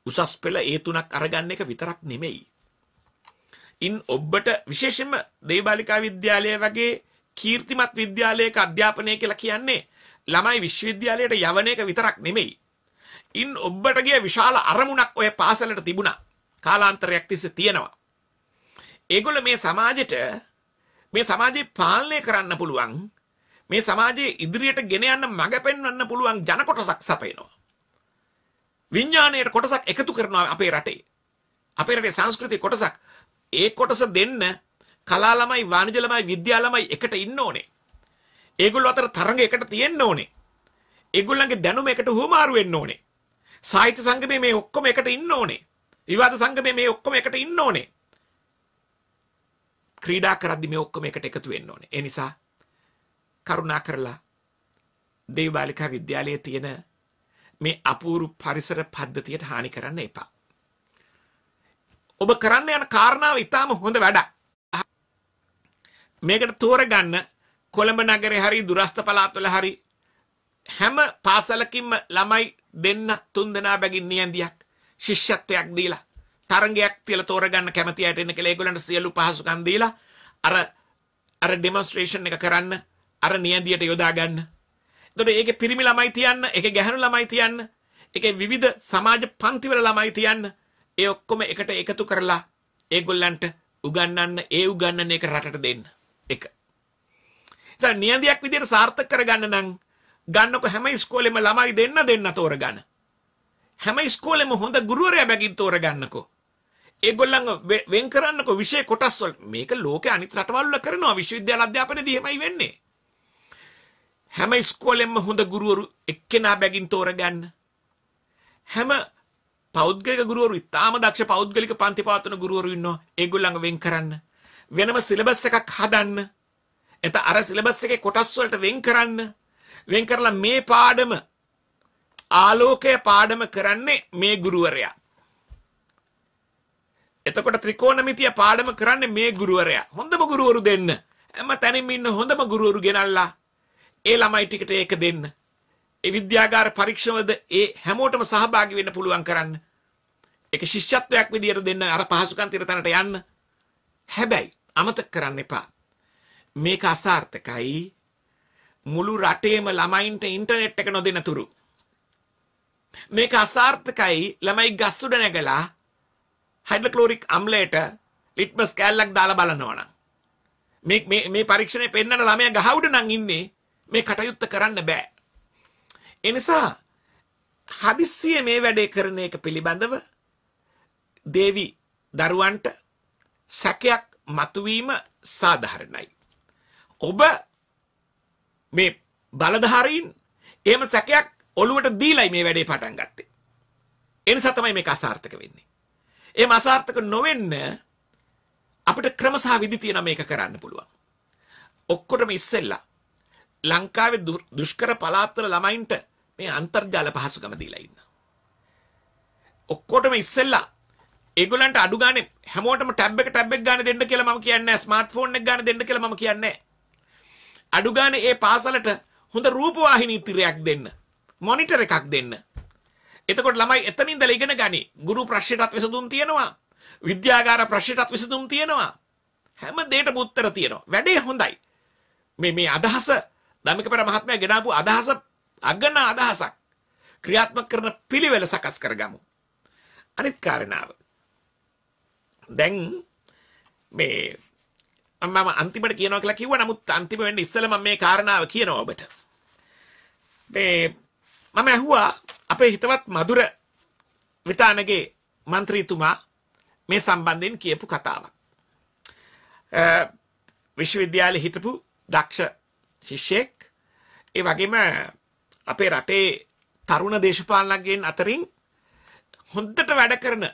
උසස් පෙළ ඒ තුනක් අරගන්න එක විතරක් නෙමෙයි. ඉන් ඔබට විශේෂයෙන්ම දේවාලිකා විද්‍යාලය වගේ කීර්තිමත් විද්‍යාලයක අධ්‍යාපනය කියලා කියන්නේ ළමයි විශ්වවිද්‍යාලයට යවන එක විතරක් නෙමෙයි. ඉන් ඔබට ගිය විශාල අරමුණක් ඔය පාසලට තිබුණා. කාලාන්තරයක් තිස්සේ තියෙනවා. ඒගොල්ල මේ සමාජෙට මේ සමාජේ පාලනය කරන්න පුළුවන් මේ සමාජයේ ඉදිරියට ගෙන යන්න මඟ පෙන්වන්න පුළුවන් ජන කොටසක් සපයනවා. විඥාණයට කොටසක් එකතු කරනවා අපේ රටේ. අපේ රටේ සංස්කෘතික කොටසක් ඒ කොටස දෙන්න කලා ළමයි වාණිජ ළමයි විද්‍යා ළමයි එකට ඉන්න ඕනේ. ඒගොල්ලෝ අතර තරඟ එකට තියෙන්න ඕනේ. ඒගොල්ලන්ගේ දැනුම එකට හුවමාරු වෙන්න ඕනේ. සාහිත්‍ය සංගමේ මේ ඔක්කොම එකට ඉන්න ඕනේ. විවාද සංගමේ මේ ඔක්කොම එකට ඉන්න ඕනේ. ක්‍රීඩා කරද්දි මේ ඔක්කොම එකට එකතු වෙන්න ඕනේ. ඒ නිසා කරුණා කරලා දේවබාලිකා විද්‍යාලයේ තියෙන මේ අපූරු පරිසර පද්ධතියට හානි කරන්න එපා. ඔබ කරන්න යන කාරණාව ඉතාම හොඳ වැඩක්. මේකට තෝරගන්න කොළඹ නගරේ හරි දුරස්ත පළාත්වල හරි හැම පාසලකින්ම ළමයි දෙන්න තුන් දෙනා බැගින් නියඳියක් ශිෂ්‍යත්වයක් දීලා තරගයක් තියලා තෝරගන්න කැමති අයට එන්න කියලා ඒගොල්ලන්ට සියලු පහසුකම් දීලා අර අර ඩෙමොන්ස්ට්‍රේෂන් එක කරන්න අර නියඳියට යොදා ගන්න. එතකොට ඒකේ පිරිමි ළමයි තියන්න, ඒකේ ගැහැණු ළමයි තියන්න, ඒකේ විවිධ සමාජ පන්තිවල ළමයි තියන්න. ඒ ඔක්කොම එකට එකතු කරලා ඒගොල්ලන්ට උගන්වන්න, ඒ උගන්වන එක රටට දෙන්න. එක. ඉතින් නියඳියක් විදියට සාර්ථක කරගන්න නම් ගන්නකො හැම ඉස්කෝලෙම ළමයි දෙන්න දෙන්න තෝරගන්න. හැම ඉස්කෝලෙම හොඳ ගුරුවරයා බැගින් තෝරගන්නකෝ. ඒගොල්ලන් වෙන් කරන්නකෝ විෂය කොටස් වල මේක ලෝකේ අනිත් රටවල් වල කරනවා විශ්වවිද්‍යාල අධ්‍යාපනයේදී එහෙමයි වෙන්නේ. හැම ඉස්කෝලෙම හොඳ ගුරුවරු එක්කෙනා බැගින් තෝරගන්න. හැම පෞද්ගලික ගුරුවරු ඉතාම දක්ෂ පෞද්ගලික පන්ති පාත්වන ගුරුවරු ඉන්නවා. ඒගොල්ලන්ව වෙන් කරන්න. වෙනම සිලබස් එකක් හදන්න. එත අර සිලබස් එකේ කොටස් වලට වෙන් කරන්න. වෙන් කරලා මේ පාඩම ආලෝකය පාඩම කරන්නේ මේ ගුරුවරයා. එතකොට ත්‍රිකෝණමිතිය පාඩම කරන්නේ මේ ගුරුවරයා. හොඳම ගුරුවරු දෙන්න. හැම තැනින්ම ඉන්න හොඳම ගුරුවරු ගෙනල්ලා ඒ ළමයි ටිකට ඒක දෙන්න. ඒ විද්‍යාගාර පරීක්ෂණවලද ඒ හැමෝටම සහභාගී වෙන්න පුළුවන් කරන්න. ඒක ශිෂ්‍යත්වයක් විදියට දෙන්න අර පහසුකම් තිර තැනට යන්න. හැබැයි අමතක කරන්න එපා. මේක අසාර්ථකයි. මුළු රටේම ළමයින්ට ඉන්ටර්නෙට් එක නොදෙන තුරු. මේක අසාර්ථකයි ළමයි ගස් උඩ නැගලා හයිඩ්‍රොක්ලෝරික් අම්ලයට ලිට්මස් කෑල්ලක් දාලා බලනවා නම් මේ මේ පරීක්ෂණය පෙන්වන ළමයා ගහ උඩ නම් ඉන්නේ මේ කටයුත්ත කරන්න බෑ. එනිසා හදිස්සිය මේ වැඩේ කරන එක පිළිබඳව දේවි දරුවන්ට සැකයක් මතුවීම සාධාරණයි. ඔබ මේ බලධාරීන් එහෙම සැකයක් ඔළුවට දීලයි මේ වැඩේ පටන් ගත්තේ. එනිසා තමයි මේක අසාර්ථක වෙන්නේ. එහෙම අසාර්ථක නොවෙන්න අපිට ක්‍රම සහ විදි තියෙනවා මේක කරන්න පුළුවන්. ඔක්කොටම ඉස්සෙල්ලා ලංකාවේ දුෂ්කර පළාත්වල ළමයින්ට මේ අන්තර්ජාල පහසුකම දීලා ඉන්නවා. ඔක්කොටම ඉස්සෙල්ලා ඒගොල්ලන්ට අඩු ගානේ හැමෝටම ටැබ් එක ටැබ් එක ගානේ දෙන්න කියලා මම කියන්නේ නැහැ. ස්මාර්ට් ෆෝන් එක ගානේ දෙන්න කියලා මම කියන්නේ නැහැ. අඩු ගානේ ඒ පාසලට හොඳ රූපවාහිනී තිරයක් දෙන්න. මොනිටර් එකක් දෙන්න. එතකොට ළමයි එතන ඉඳලා ඉගෙන ගනි. ගුරු ප්‍රශ්නටත් විසඳුම් තියෙනවා. විද්‍යාගාර ප්‍රශ්නටත් විසඳුම් තියෙනවා. හැම දෙයකටම උත්තර තියෙනවා. වැඩේ හොඳයි. මේ මේ අදහස ධම්මිකපර මහත්මයා ගෙනාපු අදහස අගන අදහසක් ක්‍රියාත්මක කරන පිළිවෙල සකස් කරගමු. අනිත් කාරණාව. දැන් මේ මම අන්තිමට කියනවා කියලා කිව්වා නමුත් අන්තිම වෙන්න ඉස්සෙල්ලා මම මේ කාරණාව කියනවා ඔබට. මේ මම ඇහුවා අපේ හිතවත් මధుර විතානගේ മന്ത്രിතුමා මේ සම්බන්ධයෙන් කියපු කතාවක්. විශ්වවිද්‍යාලේ හිටපු දක්ෂ ශිෂ්‍යෙක් ඒ වගේම අපේ රටේ තරුණ දේශපාලනගෙන් අතරින් හොන්දට වැඩ කරන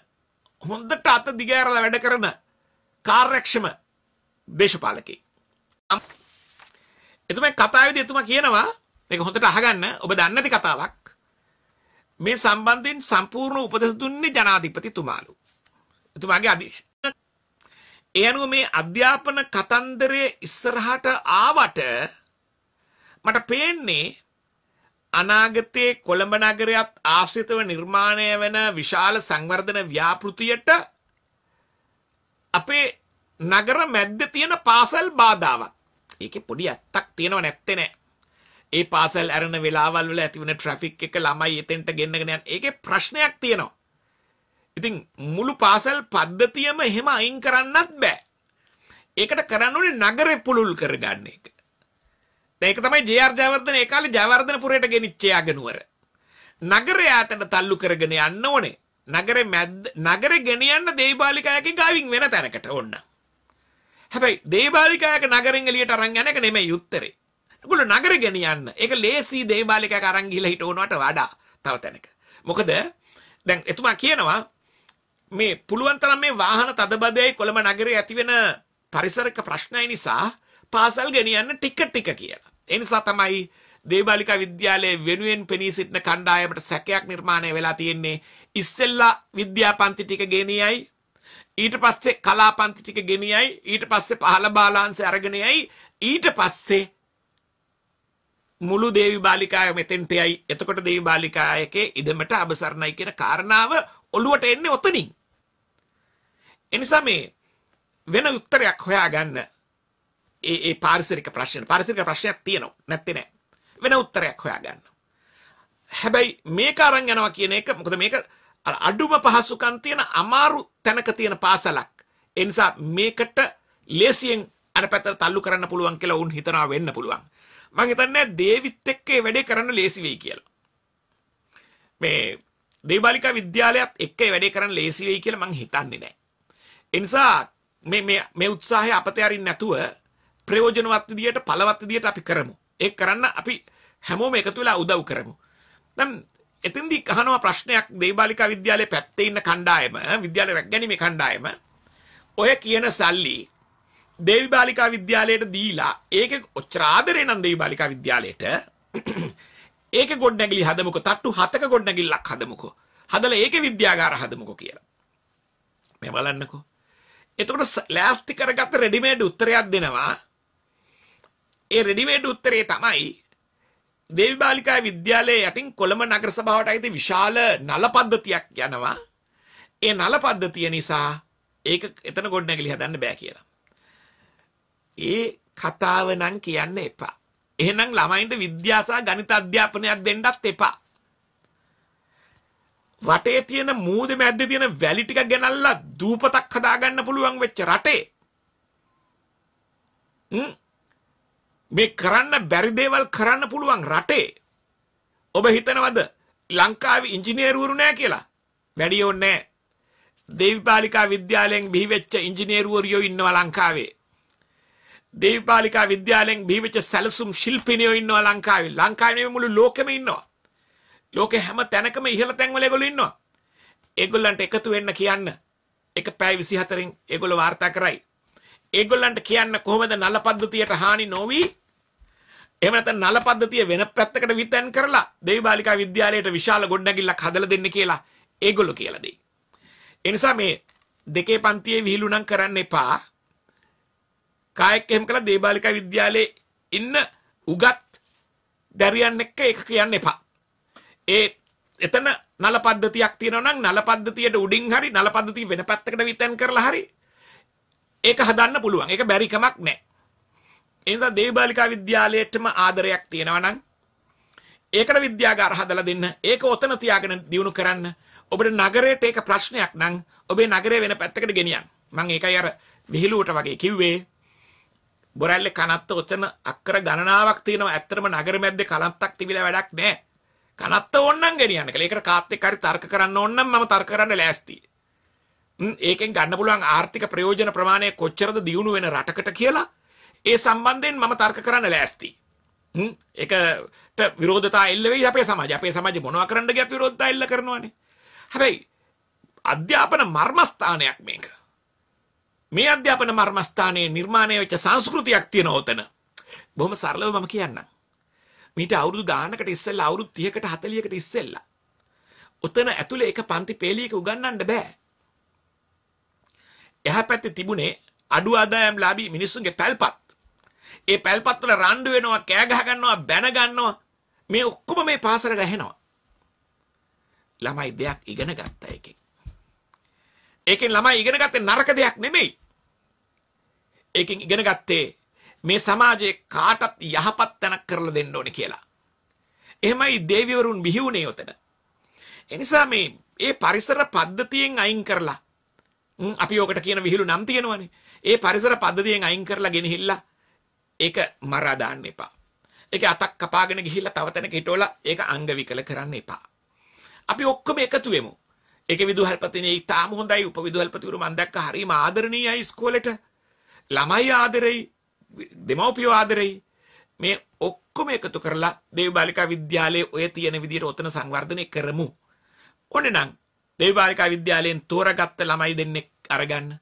හොන්දට අත දිගෑරල වැඩ කරන කාර්යක්ෂම දේශපාලකේ. එතුම කතාවිද එතුම කියනවා එක හොඳට අහගන්න ඔබ දන්නති කතාවක් මේ සම්බන්ධයෙන් සම්පූර්ණ උපදෙස් දුන්නේ ජනාධිපති තුමාලු. එතුමාගේ අධි එයනුව මේ අධ්‍යාපන කතන්දරය ඉස්සරහට ආවට මට පේන්නේ අනාගතයේ කොළඹ නගරයත් ආශ්‍රිතව නිර්මාණය වෙන විශාල සංවර්ධන ව්‍යාපෘතියට අපේ නගර මැද්දේ තියෙන පාසල් බාධාවක්. ඒකේ පොඩි ඇත්තක් තියෙනව නැත්තේ නෑ. ඒ පාසල් ඇරෙන වෙලාවල් වල ඇති වෙන ට්‍රැෆික් එක ළමයි එතෙන්ට ගෙන්නගෙන යන ඒකේ ප්‍රශ්නයක් තියෙනවා. ඉතින් මුළු පාසල් පද්ධතියම එහෙම අයින් කරන්නත් බෑ. ඒකට කරන්න ඕනේ නගරේ පුළුල් කරගන්න එක. ඒක තමයි ජේ.ආර් ජයවර්ධන ඒ කාලේ ජයවර්ධනපුරයට ගෙනිච්ච යගනුවර. නගරය ඈතට තල්ලු කරගෙන යන්න ඕනේ. නගරේ මැද්ද නගරේ ගෙනියන්න දේපාලිකායකින් ගාවින් වෙන තැනකට ඕන්න. හැබැයි දේපාලිකායක නගරෙන් එළියට අරන් යන එක නෙමෙයි උත්තරේ. ඒගොල්ලෝ නගරේ ගෙනියන්න. ඒක ලේසි දේපාලිකායක අරන් ගිහලා හිටවනවට වඩා තව තැනක. මොකද දැන් එතුමා කියනවා මේ පුළුවන් තරම් මේ වාහන තදබදයයි කොළඹ නගරේ ඇති වෙන පරිසරක ප්‍රශ්නයි නිසා පාසල් ගෙනියන්න ටික ටික කියලා. ඒ නිසා තමයි දේවාලිකා විද්‍යාලයේ වෙනුවෙන් පෙනී සිටින කණ්ඩායමට සැකයක් නිර්මාණය වෙලා තියෙන්නේ. ඉස්සෙල්ලා විද්‍යාපන්ති ටික ගෙනියයි ඊට පස්සේ කලාපන්ති ටික ගෙනියයි ඊට පස්සේ පහළ බාලාංශය අරගෙන යයි ඊට පස්සේ මුළු දේවි බාලිකාය මෙතෙන්ට යයි. එතකොට දේවි බාලිකායකේ ඉඩමට අවසරණයි කියන කාරණාව ඔළුවට එන්නේ ඔතනින්. එනිසා මේ වෙන උත්තරයක් හොයාගන්න ඒ ඒ පාරිසරික ප්‍රශ්න පාරිසරික ප්‍රශ්නයක් තියෙනවා නැත්තේ නෑ වෙන උත්තරයක් හොයාගන්න. හැබැයි මේක අරන් යනවා කියන එක මොකද මේක අඩුම පහසුකම් තියෙන අමාරු තැනක තියෙන පාසලක්. ඒ නිසා මේකට ලේසියෙන් අර පැත්තට තල්ලු කරන්න පුළුවන් කියලා වුන් හිතනවා වෙන්න පුළුවන්. මම හිතන්නේ දේවිත් එක්ක මේ වැඩේ කරන්න ලේසි වෙයි කියලා. මේ දේවාලිකා විද්‍යාලයත් එක්ක මේ වැඩේ කරන්න ලේසි වෙයි කියලා මම හිතන්නේ නැහැ. ඒ නිසා මේ මේ මේ උත්සාහය අපතේ අරින්න නැතුව ප්‍රයෝජනවත් විදියට පළවත් විදියට අපි කරමු. ඒක කරන්න අපි හැමෝම එකතු වෙලා උදව් කරමු. දැන් එතෙන්දී අහනවා ප්‍රශ්නයක් දේවාලිකා විද්‍යාලයේ පැත්තේ ඉන්න කණ්ඩායම විද්‍යාලය රැකගැනීමේ කණ්ඩායම ඔය කියන සල්ලි දේවි බාලිකා විද්‍යාලයට දීලා ඒකේ ඔච්චර ආදරේ නම් දේවි බාලිකා විද්‍යාලයට ඒකේ ගොඩනැගිලි හදමුකෝ තට්ටු හතක ගොඩනැගිල්ලක් හදමුකෝ හදලා ඒකේ විද්‍යාගාර හදමුකෝ කියලා මේ බලන්නකෝ එතකොට ලෑස්ති කරගත්ත රෙඩිමේඩ් උත්තරයක් දෙනවා ඒ රෙඩිමේඩ් උත්තරේ තමයි දේවි බාලිකා විද්‍යාලයේ යටින් කොළඹ නගර සභාවට අයිති විශාල නල පද්ධතියක් යනවා. ඒ නල පද්ධතිය නිසා ඒක එතන ගොඩනැගිලි හදන්න බෑ කියලා. ඒ කතාව නම් කියන්න එපා. එහෙනම් ළමයින්ට විද්‍යා සහ ගණිත අධ්‍යාපනයක් දෙන්නත් එපා. වටේ තියෙන මූදේ මැද්දේ තියෙන වැලි ටික ගෙනල්ලා දූපතක් හදාගන්න පුළුවන් වෙච්ච රටේ. හ්ම් මේ කරන්න බැරි දේවල් කරන්න පුළුවන් රටේ. ඔබ හිතනවද ලංකාවේ ඉංජිනේරුවරු නෑ කියලා? වැඩියෝ නෑ. දේවිපාලිකා විද්‍යාලයෙන් බිහිවෙච්ච ඉංජිනේරුවරියෝ ඉන්නවා ලංකාවේ. දේවිපාලිකා විද්‍යාලයෙන් බිහිවෙච්ච සැලසුම් ශිල්පිනියෝ ඉන්නවා ලංකාවේ. ලංකාවේ මුළු ලෝකෙම ඉන්නවා. ලෝකේ හැම තැනකම ඉහළ තැන්වල ඒගොල්ලෝ ඉන්නවා. ඒගොල්ලන්ට එකතු වෙන්න කියන්න එක පැය 24න් ඒගොල්ලෝ වාර්තා කරයි. ඒගොල්ලන්ට කියන්න කොහොමද නල පද්ධතියට හානි නොවී එහෙම නැත්නම් නල පද්ධතිය වෙන පැත්තකට විතැන් කරලා දෙවි බාලිකා විද්‍යාලයට විශාල ගොඩනැගිල්ලක් හදලා දෙන්න කියලා ඒගොල්ලෝ කියලා දෙයි. ඒ නිසා මේ දෙකේ පන්තියේ විහිළුණම් කරන්න එපා. කායක් එහෙම කළා දෙවි බාලිකා විද්‍යාලයේ ඉන්න උගත් දැරියන් එක්ක ඒක කියන්න එපා. ඒ එතන නල පද්ධතියක් තියෙනවා නම් නල පද්ධතියට උඩින් හරි නල පද්ධතිය වෙන පැත්තකට විතැන් කරලා හරි ඒක හදන්න පුළුවන්. ඒක බැරි කමක් නැහැ. ඒ නිසා දේවබාලිකා විද්‍යාලයටම ආදරයක් තියෙනවා නම් ඒකට විද්‍යාගාර හදලා දෙන්න. ඒක ඔතන තියාගෙන දිනු කරන්න. ඔබට නගරයට ඒක ප්‍රශ්නයක් නම් ඔබේ නගරය වෙන පැත්තකට ගෙනියන්න. මම ඒකයි අර විහිළුවට වගේ කිව්වේ. බොරැල්ලේ කනත්ත ඔතන අක්කර ගණනාවක් තියෙනවා. ඇත්තටම නගර මැද්දේ කලන්තක් තිබිලා වැඩක් නැහැ. කනත්ත ඕන්නම් ගෙනියන්න කියලා. ඒකට කාත් එක්ක හරි තර්ක කරන්න ඕන නම් මම තර්ක කරන්න ලෑස්තියි. ඒකෙන් ගන්න පුළුවන් ආර්ථික ප්‍රයෝජන ප්‍රමාණය කොච්චරද දියුණු වෙන රටකට කියලා ඒ සම්බන්ධයෙන් මම තර්ක කරන්න ලෑස්ති. ඒකට විරෝධතා එල්ල වෙයි අපේ සමාජය. අපේ සමාජය මොනවා කරන්න ගියත් විරෝධතා එල්ල කරනවානේ. හැබැයි අධ්‍යාපන මර්මස්ථානයක් මේක. මේ අධ්‍යාපන මර්මස්ථානයේ නිර්මාණය වෙච්ච සංස්කෘතියක් තියෙන ඕතන. බොහොම සරලව මම කියන්නම්. මීට අවුරුදු ගානකට ඉස්සෙල්ලා අවුරුදු 30කට 40කට ඉස්සෙල්ලා ඔතන ඇතුලේ එක පන්ති පේලියක උගන්වන්න බෑ. එහා පැත්තේ තිබුණේ අඩු ආදායම් ලාභී මිනිස්සුන්ගේ පැල්පත්. ඒ පැල්පත්වල රණ්ඩු වෙනවා, කෑ ගහ ගන්නවා, බැන ගන්නවා. මේ ඔක්කොම මේ පාසලට ඇහෙනවා. ළමයි දෙයක් ඉගෙන ගත්තා එකෙන්. ඒකෙන් ළමයි ඉගෙන ගත්තේ නරක දෙයක් නෙමෙයි. ඒකෙන් ඉගෙන ගත්තේ මේ සමාජයේ කාටත් යහපත් තැනක් කරලා දෙන්න ඕනේ කියලා. එහෙමයි දෙවිවරුන් බිහි වුණේ උතන. එනිසා මේ ඒ පරිසර පද්ධතියෙන් අයින් කරලා අපි ඕකට කියන විහිළු නම් තියෙනවනේ. ඒ පරිසර පද්ධතියෙන් අයින් කරලා ගෙනහිල්ලා ඒක මරා දාන්න එපා. ඒක අතක් කපාගෙන ගිහිල්ලා තව තැනක හිටවලා ඒක අංග විකල කරන්න එපා. අපි ඔක්කොම එකතු වෙමු. ඒකේ විදුහල්පතිනේ ඊටාම හොඳයි උපවිදුහල්පතිවරු මම දැක්ක හරිම ආදරණීයයි ඉස්කෝලේට. ළමයි ආදරෙයි, දෙමව්පියෝ ආදරෙයි. මේ ඔක්කොම එකතු කරලා දේව බාලිකා විද්‍යාලයේ ඔය තියෙන විදිහට ඔතන සංවර්ධනය කරමු. ඕනේ නම් දේව බාලිකා විද්‍යාලයෙන් තෝරාගත්ත ළමයි දෙන්නෙක් අරගන්න.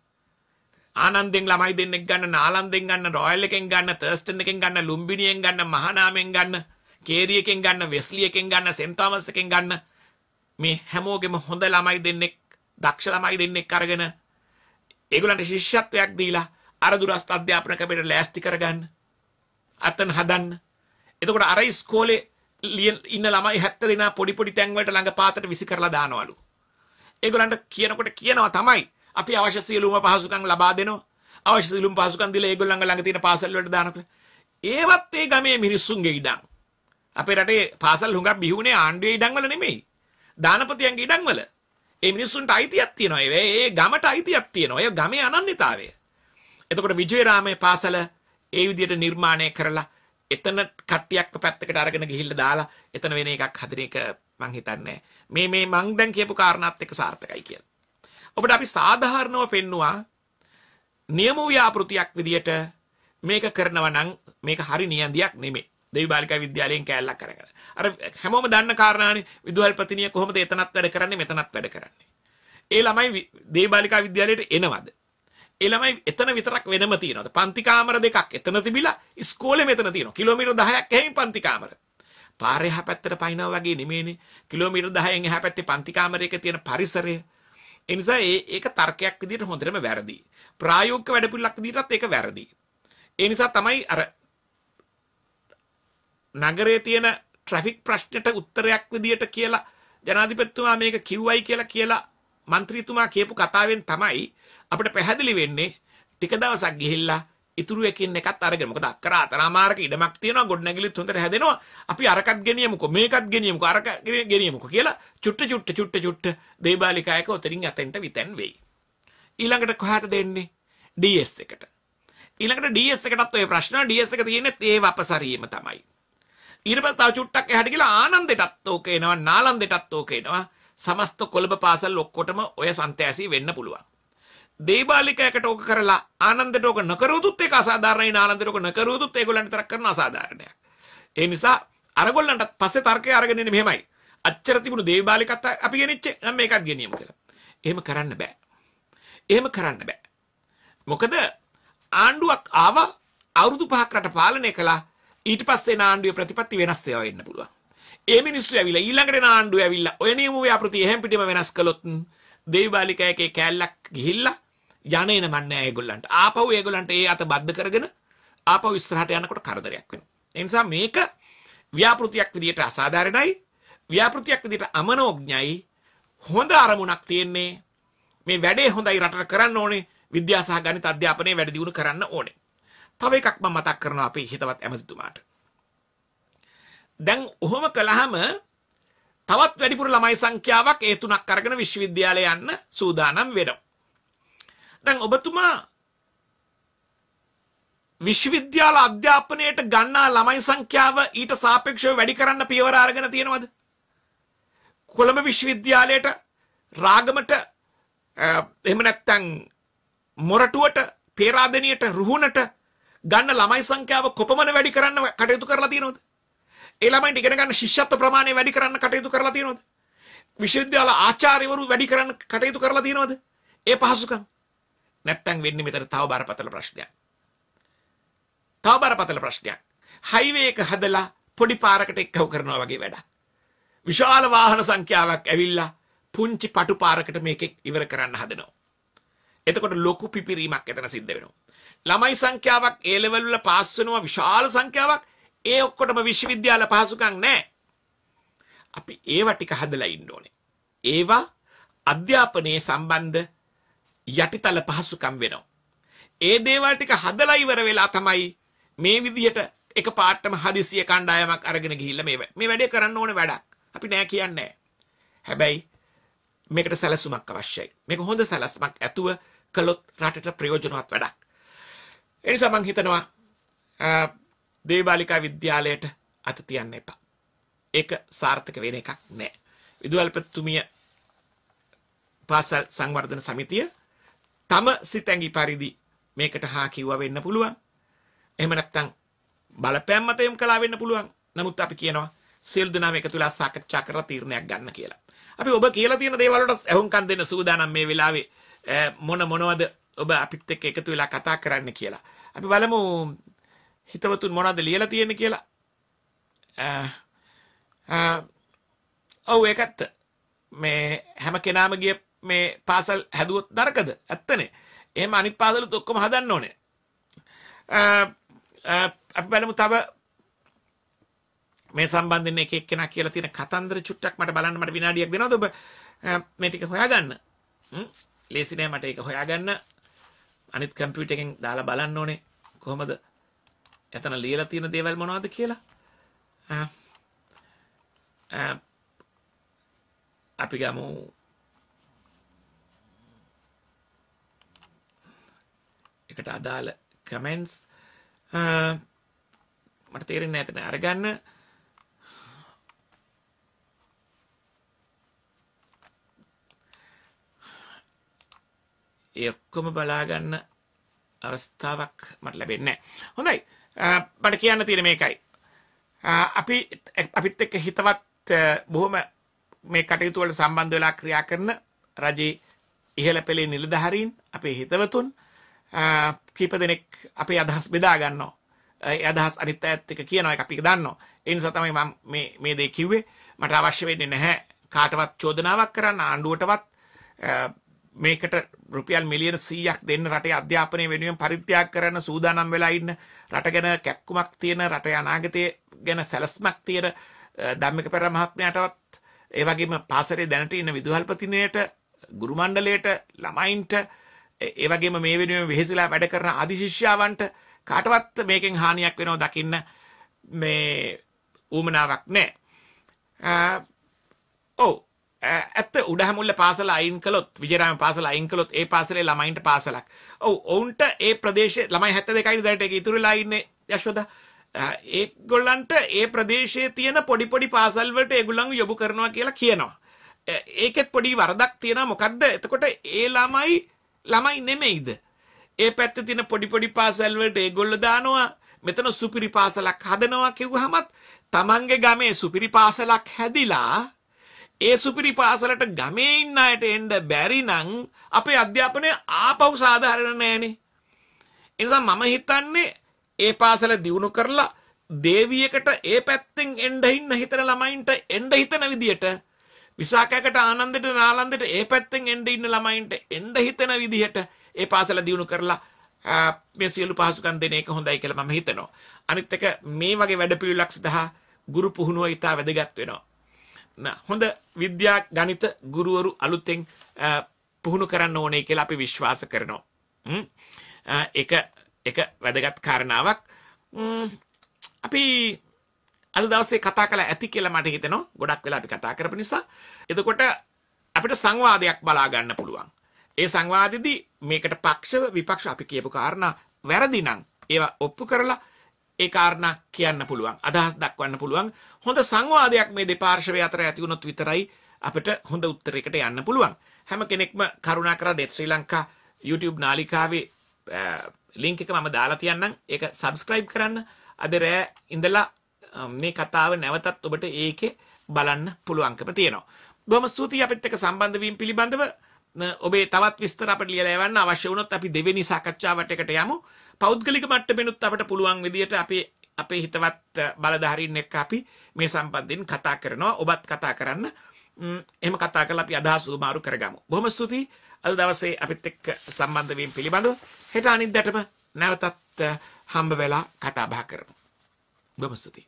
ආනන්දෙන් ළමයි දෙන්නෙක් ගන්න, නාලන්දෙන් ගන්න, රොයල් එකෙන් ගන්න, තර්ස්ටන් එකෙන් ගන්න, ලුම්බිනියෙන් ගන්න, මහානාමෙන් ගන්න, කේරි එකෙන් ගන්න, වෙස්ලි එකෙන් ගන්න, සෙන්ට් තෝමස් එකෙන් ගන්න මේ හැමෝගෙම හොඳ ළමයි දෙන්නෙක්, දක්ෂ ළමයි දෙන්නෙක් අරගෙන ඒගොල්ලන්ට ශිෂ්‍යත්වයක් දීලා අර දුරස්ත අධ්‍යාපන කැපේට ලෑස්ති කරගන්න. අතන හදන්න. එතකොට අර ඉස්කෝලේ ඉන්න ළමයි 70 දෙනා පොඩි පොඩි තැන් වලට ළඟ පාතට විසි කරලා දානවලු. ඒගොල්ලන්ට කියනකොට කියනවා තමයි අපි අවශ්‍ය සියලුම පහසුකම් ලබා දෙනවා. අවශ්‍ය සියලුම පහසුකම් දීලා ඒගොල්ලන්ගේ ළඟ තියෙන පාසල් වලට දානවා. ඒවත් ඒ ගමේ මිනිස්සුන්ගේ ඉඩම්. අපේ රටේ පාසල් හුඟක් බිහිුනේ ආණ්ඩුවේ ඉඩම් වල නෙමෙයි. දානපතියන්ගේ ඉඩම් වල. ඒ මිනිස්සුන්ට අයිතියක් තියෙනවා. ඒ ගමට අයිතියක් තියෙනවා. ඒ ගමේ අනන්‍යතාවය. එතකොට විජේරාමේ පාසල ඒ විදිහට නිර්මාණය කරලා එතන කට්ටියක් පැත්තකට අරගෙන ගිහිල්ලා දාලා එතන වෙන එකක් හදන එක මං හිතන්නේ මේ මේ මං දැන් කියපු කාරණාත් එක්ක සාර්ථකයි කියලා. ඔබට අපි සාධාරණව පෙන්නවා නියම ව්‍යාපෘතියක් විදියට මේක කරනවා නම් මේක හරි නියන්දියක් නෙමෙයි. දෙවි බාලිකා විද්‍යාලයෙන් කෑල්ලක් කරගෙන. අර හැමෝම දන්න කාරණානේ විදුහල්පතිනිය කොහොමද එතනත් වැඩ කරන්නේ මෙතනත් වැඩ කරන්නේ. ඒ ළමයි දෙවි බාලිකා විද්‍යාලයට එනවද? ඒ ළමයි එතන විතරක් වෙනම තියනවාද? පන්ති කාමර දෙකක් එතන තිබිලා ඉස්කෝලේ මෙතන තියෙනවා. කිලෝමීටර් 10ක් එහයින් පන්ති කාමර. පාරේ එහා පැත්තට පයින්නවා වගේ නෙමෙයිනේ. කිලෝමීටර් 10න් එහා පැත්තේ පන්ති කාමරයක තියෙන පරිසරය ඒ නිසා ඒක තර්කයක් විදිහට හොඳටම වැරදි. ප්‍රායෝගික වැඩපිළිවෙලක් විදිහටත් ඒක වැරදි. ඒ නිසා තමයි අර නගරයේ තියෙන ට්‍රැෆික් ප්‍රශ්නට උත්තරයක් විදිහට කියලා ජනාධිපතිතුමා මේක කිව්වයි කියලා කියලා മന്ത്രിතුමා කියපු කතාවෙන් තමයි අපිට පැහැදිලි වෙන්නේ ටික දවසක් ගිහිල්ලා ඉතුරු එකින් එකත් අරගෙන මොකද අක්කර අතරමාරක ඉඩමක් තියෙනවා ගොඩනැගිලිත් හොඳට හැදෙනවා අපි අරකත් ගෙනියමුකෝ මේකත් ගෙනියමුකෝ අරක ගෙනියමුකෝ කියලා චුට්ට චුට්ට චුට්ට චුට්ට දේබාලිකායක උතරින් අතෙන්ට විතැන් වෙයි ඊළඟට කොහාට දෙන්නේ DS එකට ඊළඟට DS එකටත් ওই ප්‍රශ්න DS එක තියෙන්නේ ඒ වපසරීම තමයි ඊට පස්සේ තව චුට්ටක් එහාට ගිහලා ආනන්දෙටත් ඕක එනවා නාලන්දෙටත් ඕක එනවා සමස්ත කොළඹ පාසල් ඔක්කොටම ඔය සන්තෑසී වෙන්න පුළුවන් දේබාලිකයකට ඕක කරලා ආනන්දට ඕක නොකරුවොත් ඒක අසාධාරණයි ආනන්දට ඕක නොකරුවොත් ඒගොල්ලන් විතරක් කරන අසාධාරණයක්. ඒ නිසා අරගොල්ලන්ට පස්සේ තර්කය අරගෙන ඉන්නේ මෙහෙමයි. අච්චර තිබුණු දේබාලිකත් අපි ගෙනිච්ච නම් මේකත් ගෙනියමු කියලා. එහෙම කරන්න බෑ. එහෙම කරන්න බෑ. මොකද ආණ්ඩුවක් ආවා අවුරුදු පහක් රට පාලනය කළා ඊට පස්සේ නාණ්ඩුවේ ප්‍රතිපත්ති වෙනස් ඒවා වෙන්න පුළුවන්. ඒ මිනිස්සු ඇවිල්ලා ඊළඟට නාණ්ඩුවේ ඇවිල්ලා ඔය නියමුවේ අපෘති එහෙම් පිටිම වෙනස් කළොත් දේවාලිකයකේ කෑල්ලක් ගිහිල්ලා යන්නේ නමන්නේ ඒගොල්ලන්ට. ආපහු ඒගොල්ලන්ට ඒ අත බද්ධ කරගෙන ආපහු ඉස්සරහට යනකොට කරදරයක් වෙනවා. ඒ නිසා මේක ව්‍යාපෘතියක් විදියට අසාධාරණයි. ව්‍යාපෘතියක් විදියට අමනෝඥයි. හොඳ අරමුණක් තියෙන්නේ. මේ වැඩේ හොඳයි රටට කරන්න ඕනේ. විද්‍යා සහ ගණිත අධ්‍යාපනයේ වැඩ දියුණු කරන්න ඕනේ. තව එකක් මම මතක් කරනවා අපේ හිතවත් ඇමතිතුමාට. දැන් ඔහොම කළාම තවත් වැඩිපුර ළමයි සංඛ්‍යාවක් ඒ තුනක් අරගෙන විශ්වවිද්‍යාලය යන්න සූදානම් වෙනවා. දැන් ඔබතුමා විශ්වවිද්‍යාල අධ්‍යාපනයට ගන්නා ළමයි සංඛ්‍යාව ඊට සාපේක්ෂව වැඩි කරන්න පියවර අරගෙන තියෙනවද? කොළඹ විශ්වවිද්‍යාලයට රාගමට එහෙම නැත්නම් මොරටුවට පේරාදෙනියට රුහුණට ගන්න ළමයි සංඛ්‍යාව කොපමණ වැඩි කරන්න කටයුතු කරලා තියෙනවද? ඒ ළමයින්ට ඉගෙන ගන්න ශිෂ්‍යත්ව ප්‍රමාණය වැඩි කරන්න කටයුතු කරලා තියෙනවද? විශ්වවිද්‍යාල ආචාර්යවරු වැඩි කරන්න කටයුතු කරලා තියෙනවද? ඒ පහසුකම් නැත්තම් වෙන්නේ මෙතන තව බරපතල ප්‍රශ්නයක්. තව බරපතල ප්‍රශ්නයක්. හයිවේ එක හදලා පොඩි පාරකට එක්කව කරනවා වගේ වැඩක්. විශාල වාහන සංඛ්‍යාවක් ඇවිල්ලා පුංචි පටු පාරකට මේක ඉවර කරන්න හදනවා. එතකොට ලොකු පිපිරීමක් එතන සිද්ධ වෙනවා. ළමයි සංඛ්‍යාවක් ඒ ලෙවල් වල පාස් වෙනවා විශාල සංඛ්‍යාවක්. ඒ ඔක්කොටම විශ්වවිද්‍යාල පහසුකම් නැහැ. අපි ඒවා ටික හදලා ඉන්න ඕනේ. ඒවා අධ්‍යාපනයේ සම්බන්ධ යටිතල පහසුකම් වෙනවා. ඒ දේවල් ටික හදලා ඉවර වෙලා තමයි මේ විදිහට එක පාටම හදිසිය කණ්ඩායමක් අරගෙන ගිහිල්ලා මේ මේ වැඩේ කරන්න ඕනේ වැඩක්. අපි නෑ කියන්නේ හැබැයි මේකට සැලසුමක් අවශ්‍යයි. මේක හොඳ සැලසුමක් ඇතුව කළොත් රටට ප්‍රයෝජනවත් වැඩක්. ඒ නිසා මම හිතනවා දේවාලිකා විද්‍යාලයට අත තියන්න එපා. ඒක සාර්ථක වෙන එකක් නෑ. විදුහල්පතිතුමිය පාසල් සංවර්ධන සමිතිය තම සිතැඟි පරිදි මේකට හා කිව්වා වෙන්න පුළුවන්. එහෙම නැත්නම් බලපෑම් මත යොමු කළා වෙන්න පුළුවන්. නමුත් අපි කියනවා සියලු දෙනාම එකතු වෙලා සාකච්ඡා කරලා තීරණයක් ගන්න කියලා. අපි ඔබ කියලා තියෙන දේවල් වලට අහුම්කම් දෙන්න සූදානම් මේ වෙලාවේ මොන මොනවද ඔබ අපිත් එක්ක එකතු වෙලා කතා කරන්න කියලා. අපි බලමු හිතවතුන් මොනවද ලියලා තියෙන්නේ කියලා. ඔව් ඒකත් මේ හැම කෙනාම ගිය මේ පාසල් හැදුවොත් දරකද ඇත්තනේ එහෙම අනිත් පාසලුත් ඔක්කොම හදන්න ඕනේ අපි බලමු තව මේ සම්බන්ධයෙන් එක එක්කෙනා කියලා තියෙන කතන්දර චුට්ටක් මට බලන්න මට විනාඩියක් දෙනවද ඔබ මේ ටික හොයාගන්න ලේසි නෑ මට ඒක හොයාගන්න අනිත් කම්පියුටර් එකෙන් දාලා බලන්න ඕනේ කොහොමද එතන ලියලා තියෙන දේවල් මොනවද කියලා අපි ගමු එකට අදාළ කමෙන්ස් මට තේරෙන්නේ ඇතන අරගන්න එක්කොම බලාගන්න අවස්ථාවක් මට ලැබෙන්නේ හොඳයි බට කියන්න තියෙන මේකයි අපි අපිත් එක්ක හිතවත් බොහොම මේ කටයුතු වල සම්බන්ධ වෙලා ක්‍රියා කරන රජයේ ඉහළ පෙළේ නිලධාරීන් අපේ හිතවතුන් කීප දෙනෙක් අපේ අදහස් බෙදා ගන්නවා. ඒ අදහස් අනිත් අයත් එක්ක කියනවා එකක් අපි දන්නවා. ඒ නිසා තමයි මම මේ මේ දේ කිව්වේ. මට අවශ්‍ය වෙන්නේ නැහැ කාටවත් චෝදනාවක් කරන්න ආණ්ඩුවටවත් මේකට රුපියල් මිලියන 100ක් දෙන්න රටේ අධ්‍යාපනය වෙනුවෙන් පරිත්‍යාග කරන සූදානම් වෙලා ඉන්න රට ගැන කැක්කුමක් තියෙන රටේ අනාගතය ගැන සැලස්මක් තියෙන ධම්මික පෙර මහත්මයාටවත් ඒ වගේම පාසලේ දැනට ඉන්න විදුහල්පතිනියට ගුරු මණ්ඩලයට ළමයින්ට ඒ වගේම මේ වෙනුවෙන් වෙහෙසිලා වැඩ කරන අදි ශිෂ්‍යාවන්ට කාටවත් මේකෙන් හානියක් වෙනව දකින්න මේ ඌමනාවක් නැහැ. ඔව් ඇත්ත උඩහමුල්ල පාසල අයින් කළොත් විජයරාම පාසල අයින් කළොත් ඒ පාසලේ ළමයින්ට පාසලක්. ඔව් ඔවුන්ට ඒ ප්‍රදේශයේ ළමයි 72යි දැනට ඒක ඉතුරුලා ඉන්නේ යශෝදා. ඒගොල්ලන්ට ඒ ප්‍රදේශයේ තියෙන පොඩි පොඩි පාසල් වලට ඒගොල්ලන් යොමු කරනවා කියලා කියනවා. ඒකෙත් පොඩි වරදක් තියෙනවා මොකද්ද? එතකොට ඒ ළමයි ළමයි නෙමෙයිද? ඒ පැත්තේ තියෙන පොඩි පොඩි පාසල් වලට ඒගොල්ලෝ දානවා. මෙතන සුපිරි පාසලක් හදනවා කිව්වහමත් Tamange ගමේ සුපිරි පාසලක් හැදිලා ඒ සුපිරි පාසලට ගමේ ඉන්න අයට එන්න බැරි නම් අපේ අධ්‍යාපනය ආපහු සාධාරණ නෑනේ. ඒ නිසා මම හිතන්නේ ඒ පාසල දියුණු කරලා දේවියකට ඒ පැත්තෙන් එන්න හින්න හිතන ළමයින්ට එන්න හිතන විදියට විසාකයකට ආනන්දෙට නාලන්දෙට ඒ පැත්තෙන් එන්න ඉන්න ළමයින්ට එන්න හිතෙන විදිහට ඒ පාසල දියුණු කරලා මේ සියලු පහසුකම් දෙන එක හොඳයි කියලා මම හිතනවා. අනිත් එක මේ වගේ වැඩපිළිවෙලක් සඳහා ගුරු පුහුණුව ඉතා වැදගත් වෙනවා. හොඳ විද්‍යා ගණිත ගුරුවරු අලුතෙන් පුහුණු කරන්න ඕනේ කියලා අපි විශ්වාස කරනවා. එක එක වැදගත් කාරණාවක් අපි අද දවසේ කතා කළා ඇති කියලා මට හිතෙනවා ගොඩක් වෙලා අපි කතා කරපු නිසා. එතකොට අපිට සංවාදයක් බලා ගන්න පුළුවන්. ඒ සංවාදෙදී මේකට පක්ෂව විපක්ෂ අපි කියපු කාරණා වැරදි නම් ඒවා ඔප්පු කරලා ඒ කාරණා කියන්න පුළුවන්. අදහස් දක්වන්න පුළුවන්. හොඳ සංවාදයක් මේ දෙපාර්ශවය අතර ඇති වුණොත් විතරයි අපිට හොඳ උත්තරයකට යන්න පුළුවන්. හැම කෙනෙක්ම කරුණා කරලා දෙත් ශ්‍රී ලංකා YouTube නාලිකාවේ ලින්ක් එක මම දාලා තියන්නම්. ඒක subscribe කරන්න. අද රෑ ඉඳලා මේ කතාව නැවතත් ඔබට ඒකේ බලන්න පුළුවන්කම තියෙනවා. බොහොම ස්තුතියි අපිත් එක්ක සම්බන්ධ වීම පිළිබඳව ඔබේ තවත් විස්තර අපට ලියලා එවන්න අවශ්‍ය වුණොත් අපි දෙවෙනි සාකච්ඡාවට එකට යමු. පෞද්ගලික මට්ටමෙනුත් අපට පුළුවන් විදියට අපි අපේ හිතවත් බලධාරීන් එක්ක අපි මේ සම්බන්ධයෙන් කතා කරනවා. ඔබත් කතා කරන්න. එහෙම කතා කරලා අපි අදහස් උමාරු කරගමු. බොහොම ස්තුතියි. අද දවසේ අපිත් එක්ක සම්බන්ධ වීම පිළිබඳව හෙට අනිද්දාටම නැවතත් හම්බ වෙලා කතා බහ කරමු. බොහොම ස්තුතියි.